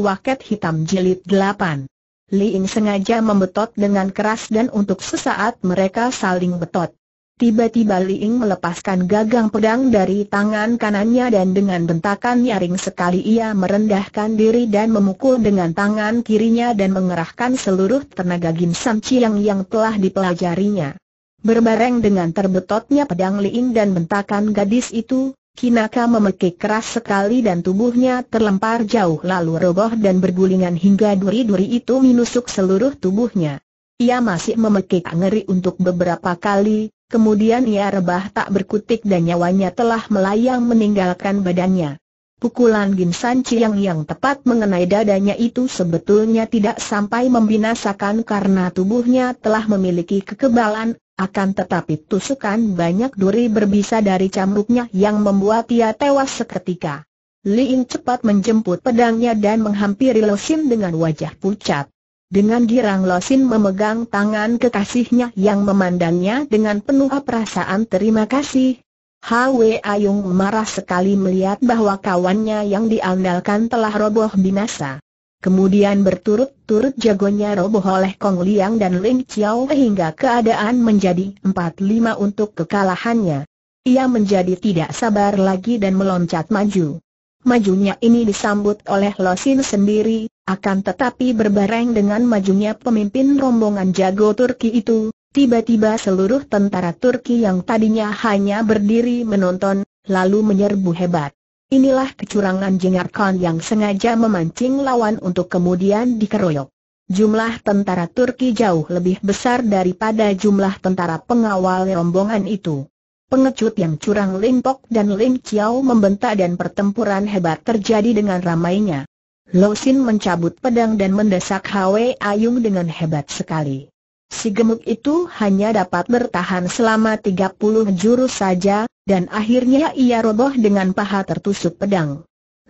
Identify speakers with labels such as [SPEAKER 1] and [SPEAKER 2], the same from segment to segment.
[SPEAKER 1] Waket Hitam Jilid 8. Liing sengaja membetot dengan keras dan untuk sesaat mereka saling betot. Tiba-tiba Liing melepaskan gagang pedang dari tangan kanannya dan dengan bentakan nyaring sekali ia merendahkan diri dan memukul dengan tangan kirinya dan mengerahkan seluruh tenaga ginsam ciang yang telah dipelajarinya. Berbareng dengan terbetotnya pedang Liing dan bentakan gadis itu, Kinaka memekik keras sekali dan tubuhnya terlempar jauh lalu roboh dan bergulingan hingga duri-duri itu menusuk seluruh tubuhnya. Ia masih memekik ngeri untuk beberapa kali, kemudian ia rebah tak berkutik dan nyawanya telah melayang meninggalkan badannya. Pukulan Ginsan Chiang yang tepat mengenai dadanya itu sebetulnya tidak sampai membinasakan karena tubuhnya telah memiliki kekebalan, akan tetapi tusukan banyak duri berbisa dari camruknya yang membuat ia tewas seketika. Li Ying cepat menjemput pedangnya dan menghampiri Losin dengan wajah pucat. Dengan girang Losin memegang tangan kekasihnya yang memandangnya dengan penuh perasaan terima kasih. Hwe Ayung marah sekali melihat bahwa kawannya yang diandalkan telah roboh binasa. Kemudian berturut-turut jagonya roboh oleh Kong Liang dan Ling Chiao hingga keadaan menjadi 4-5 untuk kekalahannya. Ia menjadi tidak sabar lagi dan meloncat maju. Majunya ini disambut oleh Losin sendiri, akan tetapi berbareng dengan majunya pemimpin rombongan jago Turki itu, tiba-tiba seluruh tentara Turki yang tadinya hanya berdiri menonton, lalu menyerbu hebat. Inilah kecurangan Jengar Khan yang sengaja memancing lawan untuk kemudian dikeroyok. Jumlah tentara Turki jauh lebih besar daripada jumlah tentara pengawal rombongan itu. Pengecut yang curang Lim Pok dan Lim Chiao membentak dan pertempuran hebat terjadi dengan ramainya. Lo Sin mencabut pedang dan mendesak Hwe Ayung dengan hebat sekali. Si gemuk itu hanya dapat bertahan selama 30 jurus saja, dan akhirnya ia roboh dengan paha tertusuk pedang.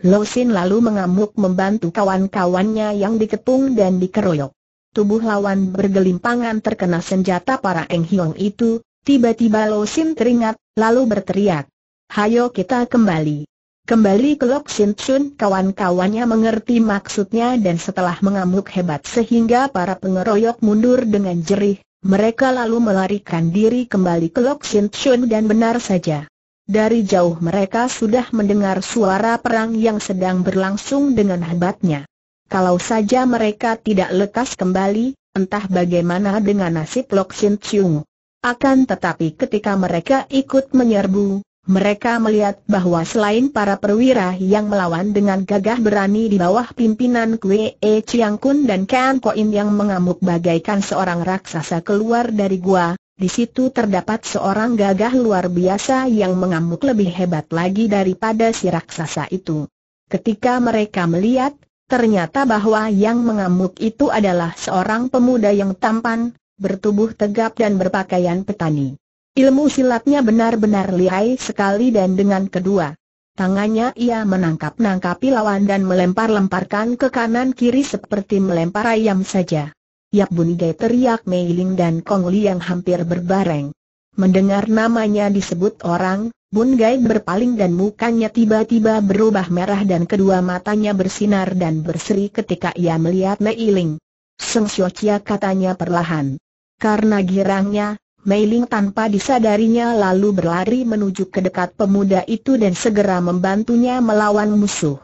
[SPEAKER 1] Losin lalu mengamuk membantu kawan-kawannya yang dikepung dan dikeroyok. Tubuh lawan bergelimpangan terkena senjata para Eng Hiong itu, tiba-tiba Losin teringat, lalu berteriak. Hayo kita kembali. Kembali ke Lok Sin Chun kawan-kawannya mengerti maksudnya dan setelah mengamuk hebat sehingga para pengeroyok mundur dengan jerih, mereka lalu melarikan diri kembali ke Lok Sin Chun dan benar saja. Dari jauh mereka sudah mendengar suara perang yang sedang berlangsung dengan hebatnya. Kalau saja mereka tidak lekas kembali, entah bagaimana dengan nasib Lok Sin Chun. Akan tetapi ketika mereka ikut menyerbu, mereka melihat bahwa selain para perwira yang melawan dengan gagah berani di bawah pimpinan Kwe E Chiang Kun dan Kan Koin yang mengamuk bagaikan seorang raksasa keluar dari gua, di situ terdapat seorang gagah luar biasa yang mengamuk lebih hebat lagi daripada si raksasa itu. Ketika mereka melihat, ternyata bahwa yang mengamuk itu adalah seorang pemuda yang tampan, bertubuh tegap dan berpakaian petani. Ilmu silatnya benar-benar lihai sekali dan dengan kedua tangannya ia menangkap-nangkapi lawan dan melempar-lemparkan ke kanan-kiri seperti melempar ayam saja. Yap Bun Gai teriak Mei Ling dan Kong Li yang hampir berbareng. Mendengar namanya disebut orang, Bun Gai berpaling dan mukanya tiba-tiba berubah merah dan kedua matanya bersinar dan berseri ketika ia melihat Mei Ling. Seng Xiu Chia katanya perlahan. Karena girangnya, Mei Ling tanpa disadarinya lalu berlari menuju ke dekat pemuda itu dan segera membantunya melawan musuh.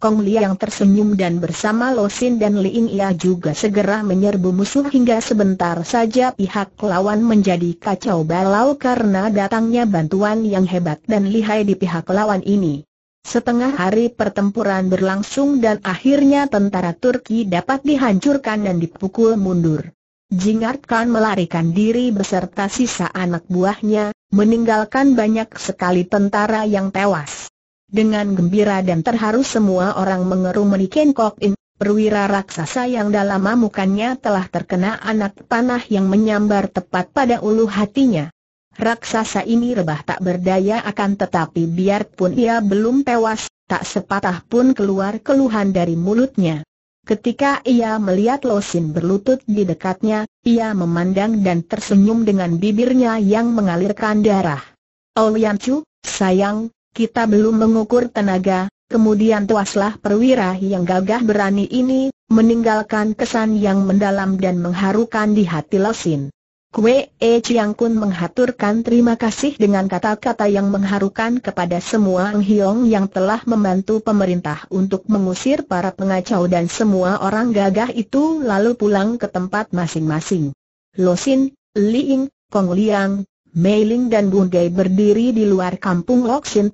[SPEAKER 1] Kong Li yang tersenyum dan bersama Lo Sin dan Li Ying ia juga segera menyerbu musuh hingga sebentar saja pihak lawan menjadi kacau balau karena datangnya bantuan yang hebat dan lihai di pihak lawan ini. Setengah hari pertempuran berlangsung dan akhirnya tentara Turki dapat dihancurkan dan dipukul mundur. Jingard Khan melarikan diri beserta sisa anak buahnya, meninggalkan banyak sekali tentara yang tewas. Dengan gembira dan terharu semua orang mengerumuni Ken Kok In, perwira raksasa yang dalam amukannya telah terkena anak panah yang menyambar tepat pada ulu hatinya. Raksasa ini rebah tak berdaya akan tetapi biarpun ia belum tewas, tak sepatah pun keluar keluhan dari mulutnya. Ketika ia melihat Losin berlutut di dekatnya, ia memandang dan tersenyum dengan bibirnya yang mengalirkan darah. Olian oh, Chu, sayang, kita belum mengukur tenaga, kemudian tuaslah perwira yang gagah berani ini, meninggalkan kesan yang mendalam dan mengharukan di hati Losin. Kue E Chiang Kun menghaturkan terima kasih dengan kata-kata yang mengharukan kepada semua ang Hiong yang telah membantu pemerintah untuk mengusir para pengacau dan semua orang gagah itu lalu pulang ke tempat masing-masing. Lo Sin, Li Ying, Kong Liang, Mei Ling dan Gai berdiri di luar kampung Lok Sin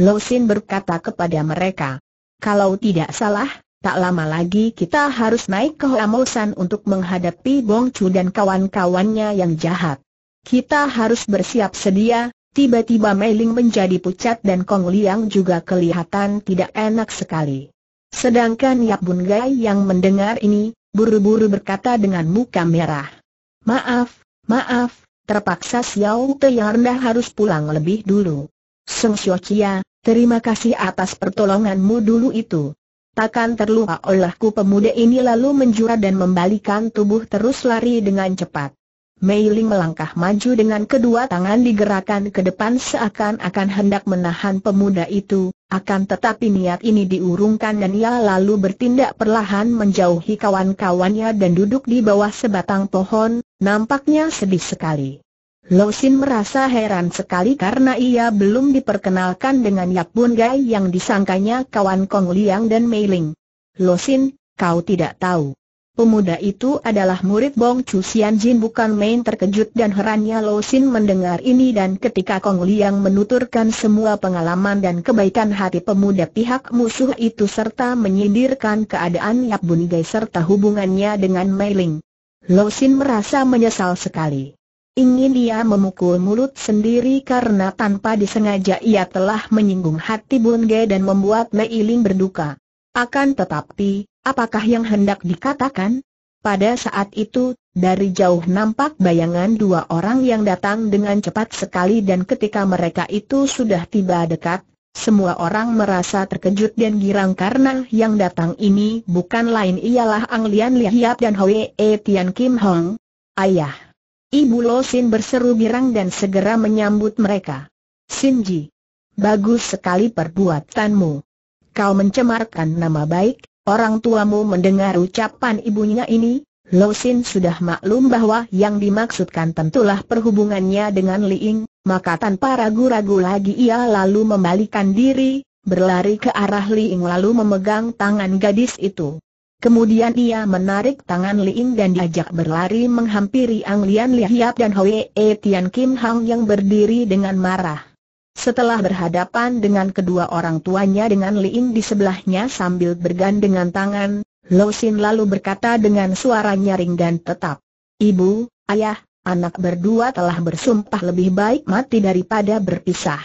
[SPEAKER 1] Lo Sin berkata kepada mereka, kalau tidak salah, Tak lama lagi kita harus naik ke Hoamosan untuk menghadapi Bong Chu dan kawan-kawannya yang jahat. Kita harus bersiap sedia, tiba-tiba Meiling menjadi pucat dan Kong Liang juga kelihatan tidak enak sekali. Sedangkan Yap Bun Gai yang mendengar ini, buru-buru berkata dengan muka merah. Maaf, maaf, terpaksa Xiao Te yang rendah harus pulang lebih dulu. Seng Xiao Chia, terima kasih atas pertolonganmu dulu itu takkan terluka olehku pemuda ini lalu menjura dan membalikan tubuh terus lari dengan cepat. Mei Ling melangkah maju dengan kedua tangan digerakkan ke depan seakan-akan hendak menahan pemuda itu, akan tetapi niat ini diurungkan dan ia lalu bertindak perlahan menjauhi kawan-kawannya dan duduk di bawah sebatang pohon, nampaknya sedih sekali. Sin merasa heran sekali karena ia belum diperkenalkan dengan Yap Bun Gai yang disangkanya kawan Kong Liang dan Mei Ling. Sin, kau tidak tahu. Pemuda itu adalah murid Bong Chu Sian Jin bukan main terkejut dan herannya Sin mendengar ini dan ketika Kong Liang menuturkan semua pengalaman dan kebaikan hati pemuda pihak musuh itu serta menyindirkan keadaan Yap Bun Gai serta hubungannya dengan Mei Ling. Sin merasa menyesal sekali ingin dia memukul mulut sendiri karena tanpa disengaja ia telah menyinggung hati Bun Ge dan membuat Mei Ling berduka. Akan tetapi, apakah yang hendak dikatakan? Pada saat itu, dari jauh nampak bayangan dua orang yang datang dengan cepat sekali dan ketika mereka itu sudah tiba dekat, semua orang merasa terkejut dan girang karena yang datang ini bukan lain ialah Ang Lian Lihiap dan Hwee Tian Kim Hong. Ayah. Ibu Losin berseru girang dan segera menyambut mereka. Ji, bagus sekali perbuatanmu. Kau mencemarkan nama baik, orang tuamu mendengar ucapan ibunya ini, Losin sudah maklum bahwa yang dimaksudkan tentulah perhubungannya dengan Liing, maka tanpa ragu-ragu lagi ia lalu membalikan diri, berlari ke arah Liing lalu memegang tangan gadis itu. Kemudian ia menarik tangan Liing dan diajak berlari menghampiri Ang Lian Lihiap dan E Tian Kim Hang yang berdiri dengan marah. Setelah berhadapan dengan kedua orang tuanya dengan Liing di sebelahnya sambil bergandengan tangan, Lo Sin lalu berkata dengan suara nyaring dan tetap, Ibu, ayah, anak berdua telah bersumpah lebih baik mati daripada berpisah.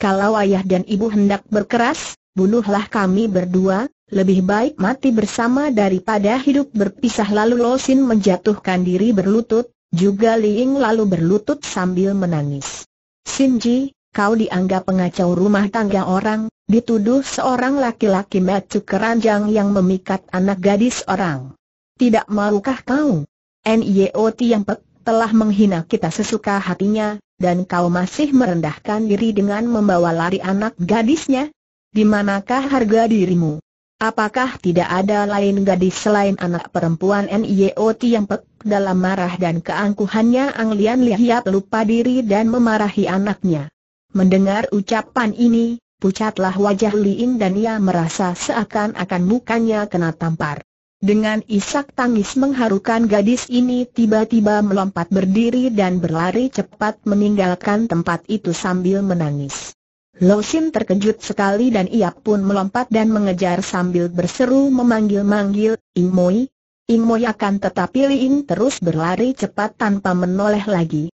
[SPEAKER 1] Kalau ayah dan ibu hendak berkeras, bunuhlah kami berdua, lebih baik mati bersama daripada hidup berpisah lalu Lo Sin menjatuhkan diri berlutut, juga Liing lalu berlutut sambil menangis. Ji, kau dianggap pengacau rumah tangga orang, dituduh seorang laki-laki macu keranjang yang memikat anak gadis orang. Tidak maukah kau? Nyo yang pek telah menghina kita sesuka hatinya, dan kau masih merendahkan diri dengan membawa lari anak gadisnya? Di manakah harga dirimu? Apakah tidak ada lain gadis selain anak perempuan N.I.O. yang pek? Dalam marah dan keangkuhannya Ang Lian Lihiap lupa diri dan memarahi anaknya. Mendengar ucapan ini, pucatlah wajah Liin dan ia merasa seakan-akan mukanya kena tampar. Dengan isak tangis mengharukan gadis ini tiba-tiba melompat berdiri dan berlari cepat meninggalkan tempat itu sambil menangis. Sin terkejut sekali dan ia pun melompat dan mengejar sambil berseru memanggil-manggil, Ing Ing Imoi akan tetapi Liing terus berlari cepat tanpa menoleh lagi.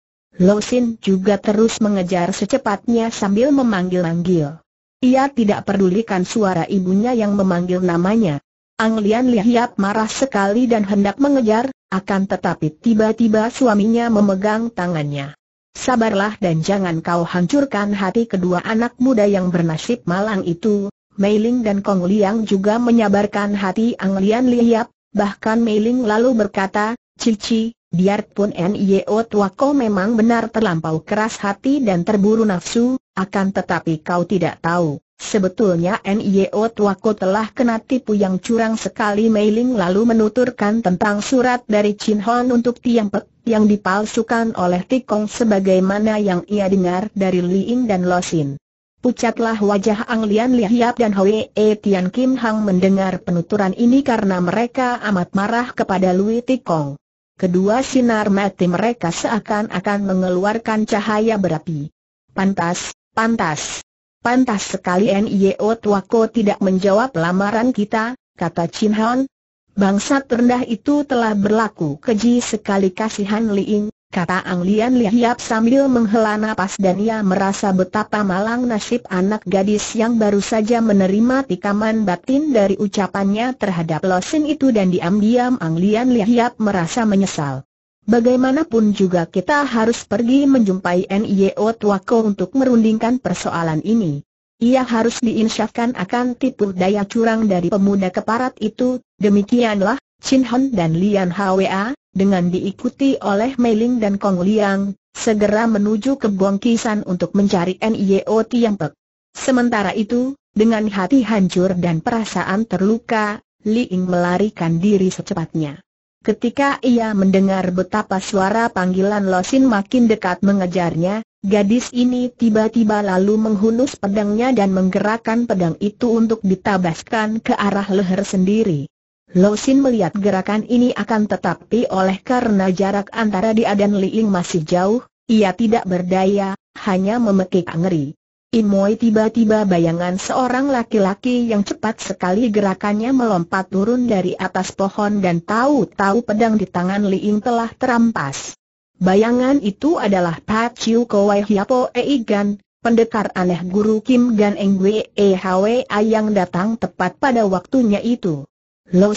[SPEAKER 1] Sin juga terus mengejar secepatnya sambil memanggil-manggil. Ia tidak pedulikan suara ibunya yang memanggil namanya. Ang Lian Lihiap marah sekali dan hendak mengejar, akan tetapi tiba-tiba suaminya memegang tangannya. Sabarlah dan jangan kau hancurkan hati kedua anak muda yang bernasib malang itu. Mei Ling dan Kong Liang juga menyabarkan hati Ang Lian Liap, bahkan Mei Ling lalu berkata, Cici, biarpun N.I.O. Tuako memang benar terlampau keras hati dan terburu nafsu, akan tetapi kau tidak tahu. Sebetulnya NIO e Tuako telah kena tipu yang curang sekali Mei lalu menuturkan tentang surat dari Chin Hon untuk Tiang Pek yang dipalsukan oleh Tikong sebagaimana yang ia dengar dari Li Ying dan Lo Sin. Pucatlah wajah Ang Lian Hiap dan E. Tian Kim Hang mendengar penuturan ini karena mereka amat marah kepada Lui Tikong. Kedua sinar mati mereka seakan-akan mengeluarkan cahaya berapi. Pantas, pantas. Pantas sekali NIO Tuako tidak menjawab lamaran kita, kata Chin Hon. Bangsa terendah itu telah berlaku keji sekali kasihan Li Ying, kata Ang Lian Lihiap sambil menghela nafas dan ia merasa betapa malang nasib anak gadis yang baru saja menerima tikaman batin dari ucapannya terhadap Losin itu dan diam-diam Ang Lian Lihiap merasa menyesal. Bagaimanapun juga kita harus pergi menjumpai NIO Tuako untuk merundingkan persoalan ini. Ia harus diinsyafkan akan tipu daya curang dari pemuda keparat itu, demikianlah, Chin Hon dan Lian Hwa, dengan diikuti oleh Mei Ling dan Kong Liang, segera menuju ke kisan untuk mencari NIO Tiampek. Sementara itu, dengan hati hancur dan perasaan terluka, Li Ying melarikan diri secepatnya. Ketika ia mendengar betapa suara panggilan Losin makin dekat mengejarnya, gadis ini tiba-tiba lalu menghunus pedangnya dan menggerakkan pedang itu untuk ditabaskan ke arah leher sendiri. Losin melihat gerakan ini akan tetapi oleh karena jarak antara dia dan Liing masih jauh, ia tidak berdaya, hanya memekik ngeri. Imoi tiba-tiba bayangan seorang laki-laki yang cepat sekali gerakannya melompat turun dari atas pohon dan tahu-tahu pedang di tangan Li Ying telah terampas. Bayangan itu adalah Pat Chiu Kowai Hiapo Eigan, pendekar aneh guru Kim Gan Eng Wei e Hwa yang datang tepat pada waktunya itu.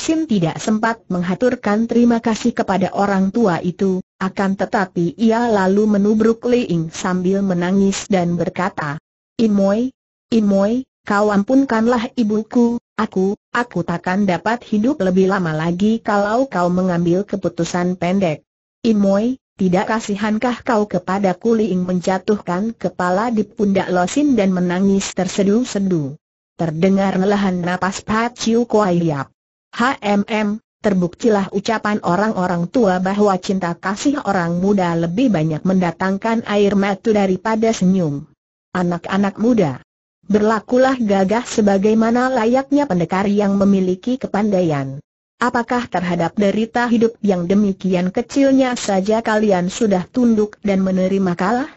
[SPEAKER 1] Sin tidak sempat menghaturkan terima kasih kepada orang tua itu, akan tetapi ia lalu menubruk Li Ying sambil menangis dan berkata, Imoy, Imoy, kau ampunkanlah ibuku, aku, aku takkan dapat hidup lebih lama lagi kalau kau mengambil keputusan pendek. Imoy, tidak kasihankah kau kepada Kuliing menjatuhkan kepala di pundak Losin dan menangis tersedu-sedu. Terdengar lelahan napas Pat Chiu Kuai Liap. HMM, terbuktilah ucapan orang-orang tua bahwa cinta kasih orang muda lebih banyak mendatangkan air mata daripada senyum anak-anak muda. Berlakulah gagah sebagaimana layaknya pendekar yang memiliki kepandaian. Apakah terhadap derita hidup yang demikian kecilnya saja kalian sudah tunduk dan menerima kalah?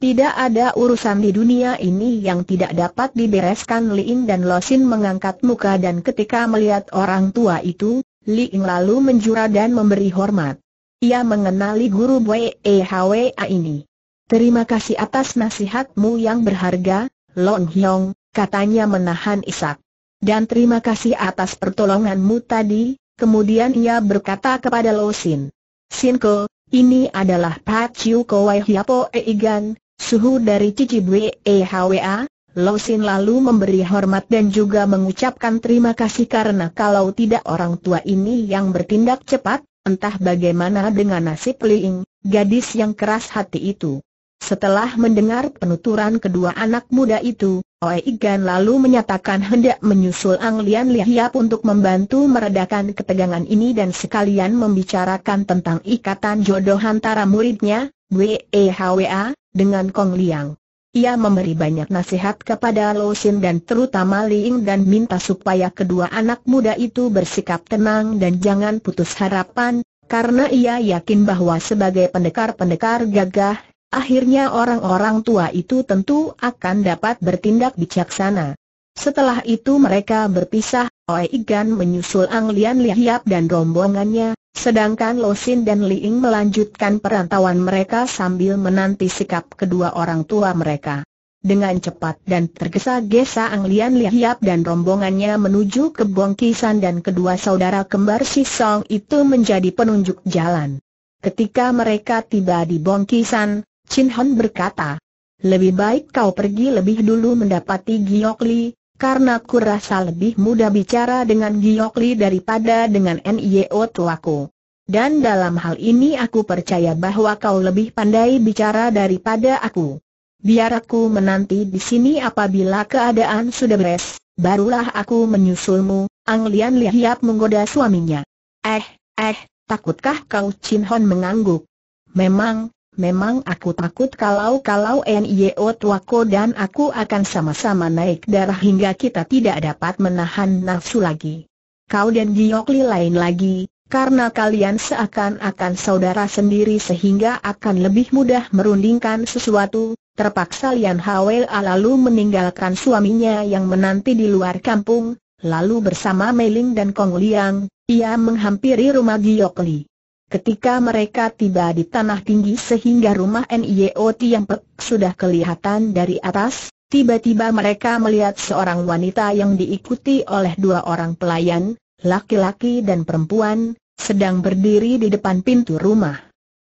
[SPEAKER 1] Tidak ada urusan di dunia ini yang tidak dapat dibereskan Liin dan Losin mengangkat muka dan ketika melihat orang tua itu, Liin lalu menjura dan memberi hormat. Ia mengenali guru Bwe Hwa ini. Terima kasih atas nasihatmu yang berharga, Long Hyong, katanya menahan isak. Dan terima kasih atas pertolonganmu tadi, kemudian ia berkata kepada Lo Sin. Sinko, ini adalah Pat Chiu Kowai Hiapo Eigan, suhu dari Cici Bwe EHWA, Losin lalu memberi hormat dan juga mengucapkan terima kasih karena kalau tidak orang tua ini yang bertindak cepat, entah bagaimana dengan nasib Liing, gadis yang keras hati itu. Setelah mendengar penuturan kedua anak muda itu, Oe Igan lalu menyatakan hendak menyusul Ang Lian Lihiap untuk membantu meredakan ketegangan ini dan sekalian membicarakan tentang ikatan jodoh antara muridnya, WEHWA, dengan Kong Liang. Ia memberi banyak nasihat kepada Lo Xin dan terutama Liing dan minta supaya kedua anak muda itu bersikap tenang dan jangan putus harapan, karena ia yakin bahwa sebagai pendekar-pendekar gagah Akhirnya orang-orang tua itu tentu akan dapat bertindak bijaksana. Setelah itu mereka berpisah, Oe Igan menyusul Ang Lian Lihiap dan rombongannya, sedangkan Lo Sin dan Li Ying melanjutkan perantauan mereka sambil menanti sikap kedua orang tua mereka. Dengan cepat dan tergesa-gesa Ang Lian Lihiap dan rombongannya menuju ke Bongkisan dan kedua saudara kembar Si Song itu menjadi penunjuk jalan. Ketika mereka tiba di Bongkisan, Chin Hon berkata, lebih baik kau pergi lebih dulu mendapati Giok Li, karena ku rasa lebih mudah bicara dengan Giok Li daripada dengan NIO tuaku. Dan dalam hal ini aku percaya bahwa kau lebih pandai bicara daripada aku. Biar aku menanti di sini apabila keadaan sudah beres, barulah aku menyusulmu, Ang Lian Lihiap menggoda suaminya. Eh, eh, takutkah kau Chin Hon mengangguk? Memang, Memang aku takut kalau-kalau Nio Tuako dan aku akan sama-sama naik darah hingga kita tidak dapat menahan nafsu lagi. Kau dan Giokli lain lagi, karena kalian seakan-akan saudara sendiri sehingga akan lebih mudah merundingkan sesuatu, terpaksa Lian Hawel lalu meninggalkan suaminya yang menanti di luar kampung, lalu bersama Meiling dan Kong Liang, ia menghampiri rumah Giokli. Ketika mereka tiba di tanah tinggi sehingga rumah NIO Tiang Pek sudah kelihatan dari atas, tiba-tiba mereka melihat seorang wanita yang diikuti oleh dua orang pelayan, laki-laki dan perempuan, sedang berdiri di depan pintu rumah.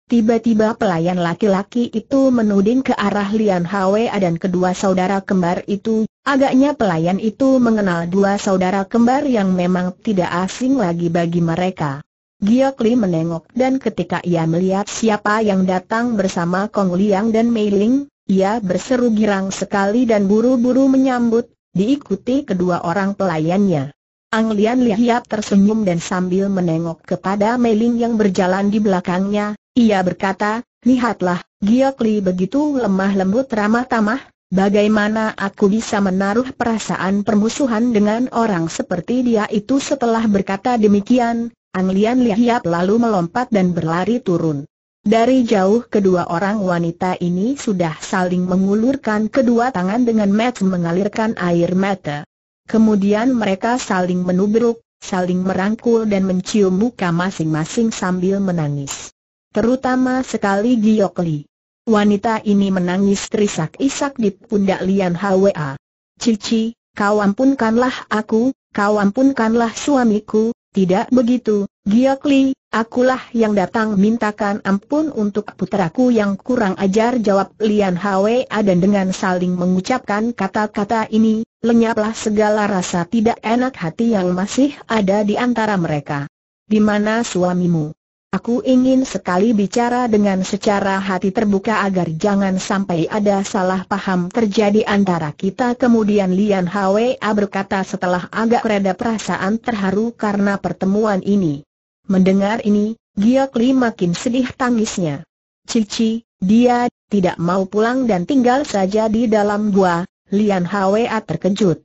[SPEAKER 1] Tiba-tiba pelayan laki-laki itu menuding ke arah Lian Hwa dan kedua saudara kembar itu, agaknya pelayan itu mengenal dua saudara kembar yang memang tidak asing lagi bagi mereka. Giok Li menengok dan ketika ia melihat siapa yang datang bersama Kong Liang dan Mei Ling, ia berseru girang sekali dan buru-buru menyambut, diikuti kedua orang pelayannya. Ang Lian Lihiap tersenyum dan sambil menengok kepada Mei Ling yang berjalan di belakangnya, ia berkata, Lihatlah, Giok Li begitu lemah lembut ramah tamah, Bagaimana aku bisa menaruh perasaan permusuhan dengan orang seperti dia itu setelah berkata demikian, An Lian lalu melompat dan berlari turun. Dari jauh kedua orang wanita ini sudah saling mengulurkan kedua tangan dengan match mengalirkan air mata. Kemudian mereka saling menubruk, saling merangkul dan mencium muka masing-masing sambil menangis. Terutama sekali Giok Li. Wanita ini menangis terisak-isak di pundak Lian Hwa. Cici, kau ampunkanlah aku, kau ampunkanlah suamiku, tidak begitu, Giokli, akulah yang datang mintakan ampun untuk puteraku yang kurang ajar jawab Lian Hwa dan dengan saling mengucapkan kata-kata ini, lenyaplah segala rasa tidak enak hati yang masih ada di antara mereka. Di mana suamimu? Aku ingin sekali bicara dengan secara hati terbuka agar jangan sampai ada salah paham terjadi antara kita. Kemudian Lian Hwa berkata setelah agak reda perasaan terharu karena pertemuan ini. Mendengar ini, Giok Li makin sedih tangisnya. Cici, dia tidak mau pulang dan tinggal saja di dalam gua, Lian Hwa terkejut.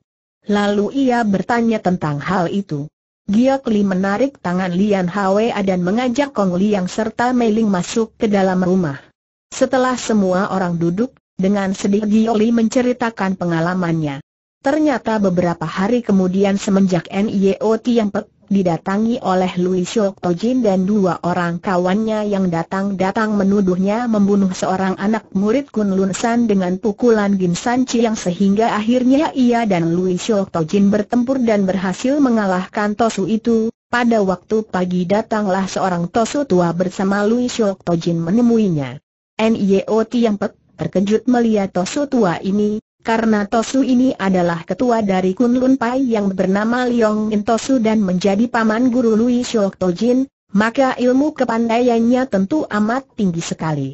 [SPEAKER 1] Lalu ia bertanya tentang hal itu. Giok Li menarik tangan Lian Hwe dan mengajak Kong Liang serta Mei masuk ke dalam rumah. Setelah semua orang duduk, dengan sedih Giok Li menceritakan pengalamannya. Ternyata beberapa hari kemudian semenjak NIO Tiang Pek didatangi oleh Louis Shok Tojin dan dua orang kawannya yang datang-datang menuduhnya membunuh seorang anak murid Kun Lun San dengan pukulan Ginsan Chiang sehingga akhirnya ia dan Louis Shok Tojin bertempur dan berhasil mengalahkan Tosu itu. Pada waktu pagi datanglah seorang Tosu tua bersama Louis Shok Tojin menemuinya. Niot Tiang pek terkejut melihat Tosu tua ini, karena Tosu ini adalah ketua dari Kunlun Pai yang bernama Liong In Tosu dan menjadi paman guru Lui Shok Tojin, maka ilmu kepandaiannya tentu amat tinggi sekali.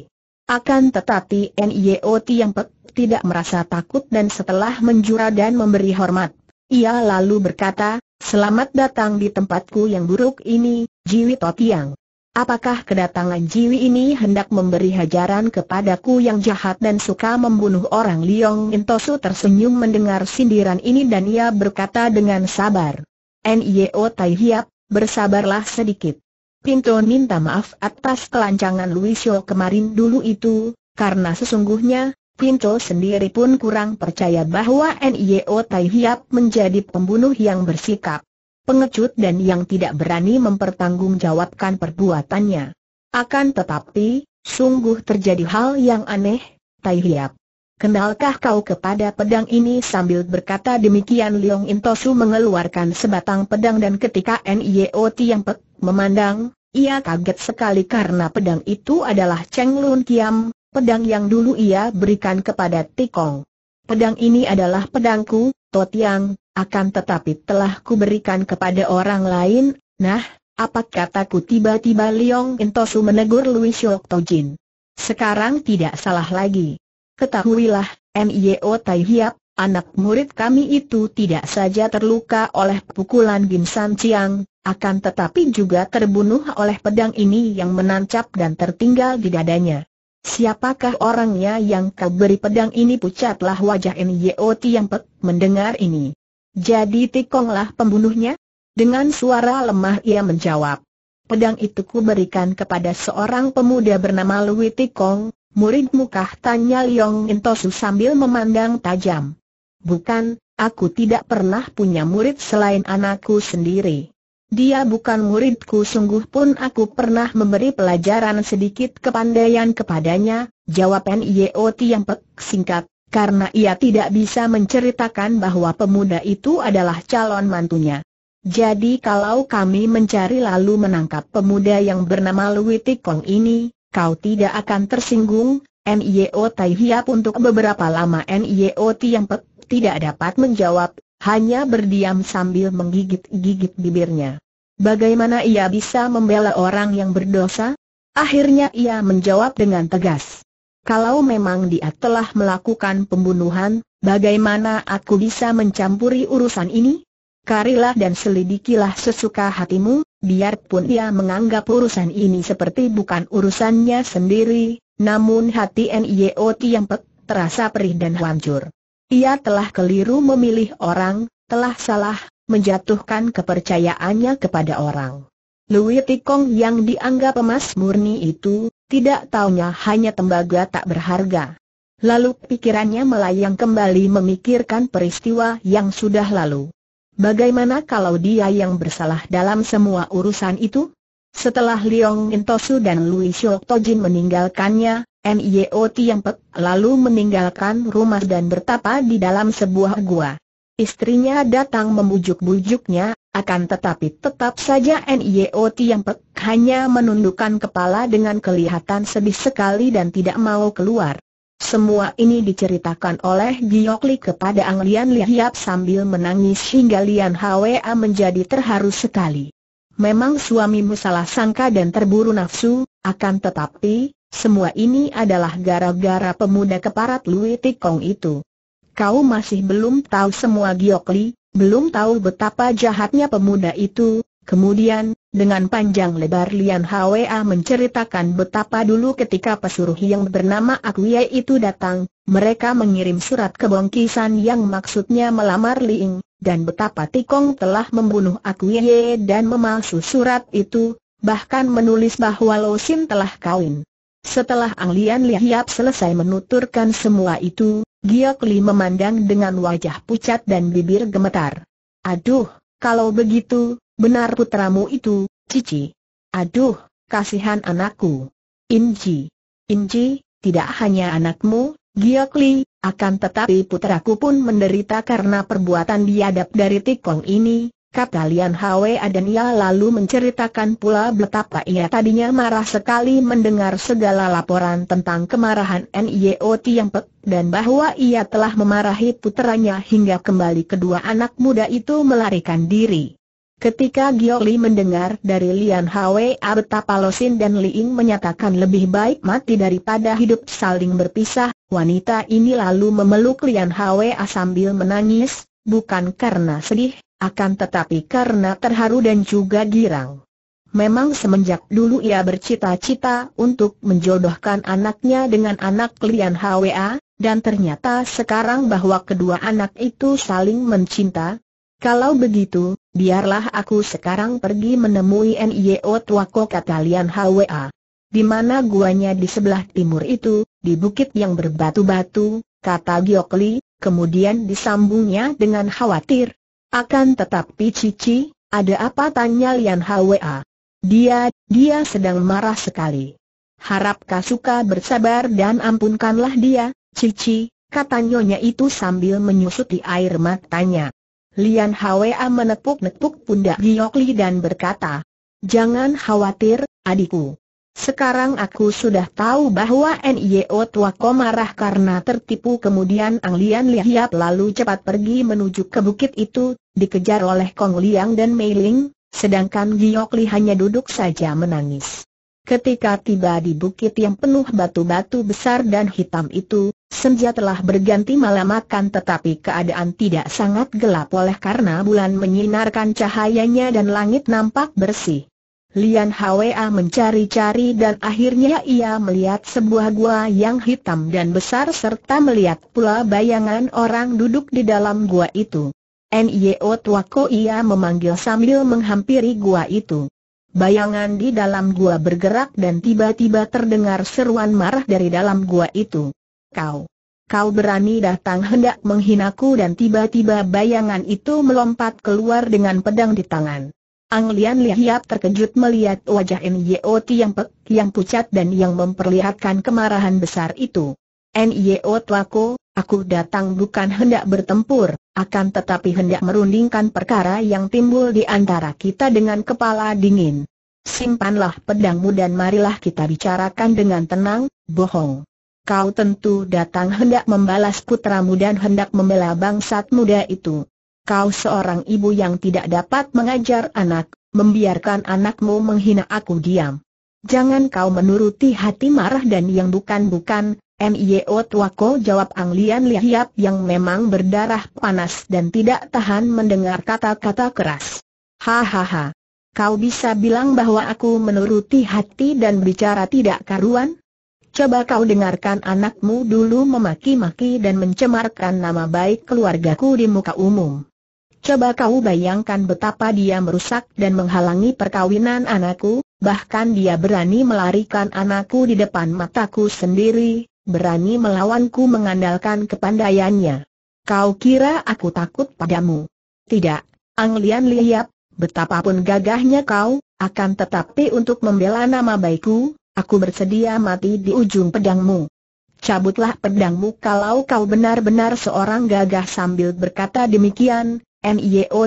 [SPEAKER 1] Akan tetapi Nio Tiang Pek tidak merasa takut dan setelah menjura dan memberi hormat, ia lalu berkata, Selamat datang di tempatku yang buruk ini, Jiwi Totiang. Apakah kedatangan Jiwi ini hendak memberi hajaran kepadaku yang jahat dan suka membunuh orang Liong Intosu tersenyum mendengar sindiran ini dan ia berkata dengan sabar. Nio Tai Hiap, bersabarlah sedikit. Pinto minta maaf atas kelancangan Luisio kemarin dulu itu, karena sesungguhnya, Pinto sendiri pun kurang percaya bahwa Nio Tai Hiap menjadi pembunuh yang bersikap pengecut dan yang tidak berani mempertanggungjawabkan perbuatannya. Akan tetapi, sungguh terjadi hal yang aneh, Tai Hiap. Kenalkah kau kepada pedang ini sambil berkata demikian Leong Intosu mengeluarkan sebatang pedang dan ketika N.I.O. yang pek memandang, ia kaget sekali karena pedang itu adalah Cheng Lun Kiam, pedang yang dulu ia berikan kepada Tikong. Pedang ini adalah pedangku, Totiang, akan tetapi telah kuberikan kepada orang lain, nah, apa kataku tiba-tiba Liong Intosu menegur Lui Siok Tojin. Sekarang tidak salah lagi. Ketahuilah, Mio Tai Hiap, anak murid kami itu tidak saja terluka oleh pukulan Gim San Chiang, akan tetapi juga terbunuh oleh pedang ini yang menancap dan tertinggal di dadanya. Siapakah orangnya yang kau beri pedang ini pucatlah wajah M.I.O. Tiang Pek mendengar ini. Jadi Tikonglah pembunuhnya? Dengan suara lemah ia menjawab. Pedang itu ku berikan kepada seorang pemuda bernama Lui Tikong, murid mukah tanya Liong Intosu sambil memandang tajam. Bukan, aku tidak pernah punya murid selain anakku sendiri. Dia bukan muridku sungguh pun aku pernah memberi pelajaran sedikit kepandaian kepadanya, jawab N.I.O.T. yang pek singkat, karena ia tidak bisa menceritakan bahwa pemuda itu adalah calon mantunya. Jadi kalau kami mencari lalu menangkap pemuda yang bernama Lui Tikong ini, kau tidak akan tersinggung, NIO Tai untuk beberapa lama NIO Tiang tidak dapat menjawab, hanya berdiam sambil menggigit-gigit bibirnya. Bagaimana ia bisa membela orang yang berdosa? Akhirnya ia menjawab dengan tegas. Kalau memang dia telah melakukan pembunuhan, bagaimana aku bisa mencampuri urusan ini? Karilah dan selidikilah sesuka hatimu, biarpun dia menganggap urusan ini seperti bukan urusannya sendiri, namun hati NIOT yang pek, terasa perih dan hancur. Ia telah keliru memilih orang, telah salah, menjatuhkan kepercayaannya kepada orang. Louis Tikong yang dianggap emas murni itu, tidak taunya hanya tembaga tak berharga. Lalu pikirannya melayang kembali memikirkan peristiwa yang sudah lalu. Bagaimana kalau dia yang bersalah dalam semua urusan itu? Setelah Leong Intosu dan Louis Tojin meninggalkannya, Miot yang pek lalu meninggalkan rumah dan bertapa di dalam sebuah gua. Istrinya datang membujuk-bujuknya, akan tetapi tetap saja NIO Tiang Pek hanya menundukkan kepala dengan kelihatan sedih sekali dan tidak mau keluar. Semua ini diceritakan oleh Giok Li kepada Ang Lian sambil menangis hingga Lian Hwa menjadi terharu sekali. Memang suamimu salah sangka dan terburu nafsu, akan tetapi, semua ini adalah gara-gara pemuda keparat Lui Tikong itu kau masih belum tahu semua Giokli, belum tahu betapa jahatnya pemuda itu, Kemudian, dengan panjang lebar Lian Hwa menceritakan betapa dulu ketika pesuruh yang bernama Akuye itu datang, mereka mengirim surat kebongkisan yang maksudnya melamar Liing, dan betapa Tikong telah membunuh Akuye dan memalsu surat itu, bahkan menulis bahwa Lo Sin telah kawin. Setelah Ang Lian Liap selesai menuturkan semua itu, Giok Li memandang dengan wajah pucat dan bibir gemetar. Aduh, kalau begitu, benar putramu itu, Cici. Aduh, kasihan anakku. Inji. Inji, tidak hanya anakmu, Giok Li, akan tetapi putraku pun menderita karena perbuatan biadab dari Tikong ini, kata Lian Hwe dan ia lalu menceritakan pula betapa ia tadinya marah sekali mendengar segala laporan tentang kemarahan N.I.O. E Tiang Pek, dan bahwa ia telah memarahi puteranya hingga kembali kedua anak muda itu melarikan diri. Ketika Lee mendengar dari Lian Hwe betapa Losin dan Liing menyatakan lebih baik mati daripada hidup saling berpisah, wanita ini lalu memeluk Lian Hwe sambil menangis, bukan karena sedih, akan tetapi karena terharu dan juga girang. Memang semenjak dulu ia bercita-cita untuk menjodohkan anaknya dengan anak Lian Hwa, dan ternyata sekarang bahwa kedua anak itu saling mencinta. Kalau begitu, biarlah aku sekarang pergi menemui NIO Tuako kata Lian Hwa. Di mana guanya di sebelah timur itu, di bukit yang berbatu-batu, kata Giokli, kemudian disambungnya dengan khawatir, akan tetapi Cici, ada apa tanya Lian Hwa? Dia, dia sedang marah sekali. Harap kau suka bersabar dan ampunkanlah dia, Cici, kata nyonya itu sambil menyusut di air matanya. Lian Hwa menepuk-nepuk pundak Giokli dan berkata, Jangan khawatir, adikku. Sekarang aku sudah tahu bahwa NIO Tuako marah karena tertipu kemudian Ang Lian lihat lalu cepat pergi menuju ke bukit itu, dikejar oleh Kong Liang dan Mei Ling, sedangkan Giok Li hanya duduk saja menangis. Ketika tiba di bukit yang penuh batu-batu besar dan hitam itu, senja telah berganti malam akan tetapi keadaan tidak sangat gelap oleh karena bulan menyinarkan cahayanya dan langit nampak bersih. Lian Hwa mencari-cari dan akhirnya ia melihat sebuah gua yang hitam dan besar serta melihat pula bayangan orang duduk di dalam gua itu. Nio Tuako ia memanggil sambil menghampiri gua itu. Bayangan di dalam gua bergerak dan tiba-tiba terdengar seruan marah dari dalam gua itu. Kau, kau berani datang hendak menghinaku dan tiba-tiba bayangan itu melompat keluar dengan pedang di tangan. Ang Lian Lihiap terkejut melihat wajah Nyot yang pek, yang pucat dan yang memperlihatkan kemarahan besar itu. Nyot laku, aku datang bukan hendak bertempur, akan tetapi hendak merundingkan perkara yang timbul di antara kita dengan kepala dingin. Simpanlah pedangmu dan marilah kita bicarakan dengan tenang, bohong. Kau tentu datang hendak membalas putramu dan hendak membela bangsat muda itu kau seorang ibu yang tidak dapat mengajar anak, membiarkan anakmu menghina aku diam. Jangan kau menuruti hati marah dan yang bukan-bukan, Mio Tuako jawab Ang Lian Lihiap yang memang berdarah panas dan tidak tahan mendengar kata-kata keras. Hahaha. Kau bisa bilang bahwa aku menuruti hati dan bicara tidak karuan? Coba kau dengarkan anakmu dulu memaki-maki dan mencemarkan nama baik keluargaku di muka umum. Coba kau bayangkan betapa dia merusak dan menghalangi perkawinan anakku, bahkan dia berani melarikan anakku di depan mataku sendiri, berani melawanku mengandalkan kepandaiannya. Kau kira aku takut padamu? Tidak, Ang Lian lihat, betapapun gagahnya kau, akan tetapi untuk membela nama baikku, aku bersedia mati di ujung pedangmu. Cabutlah pedangmu kalau kau benar-benar seorang gagah sambil berkata demikian, E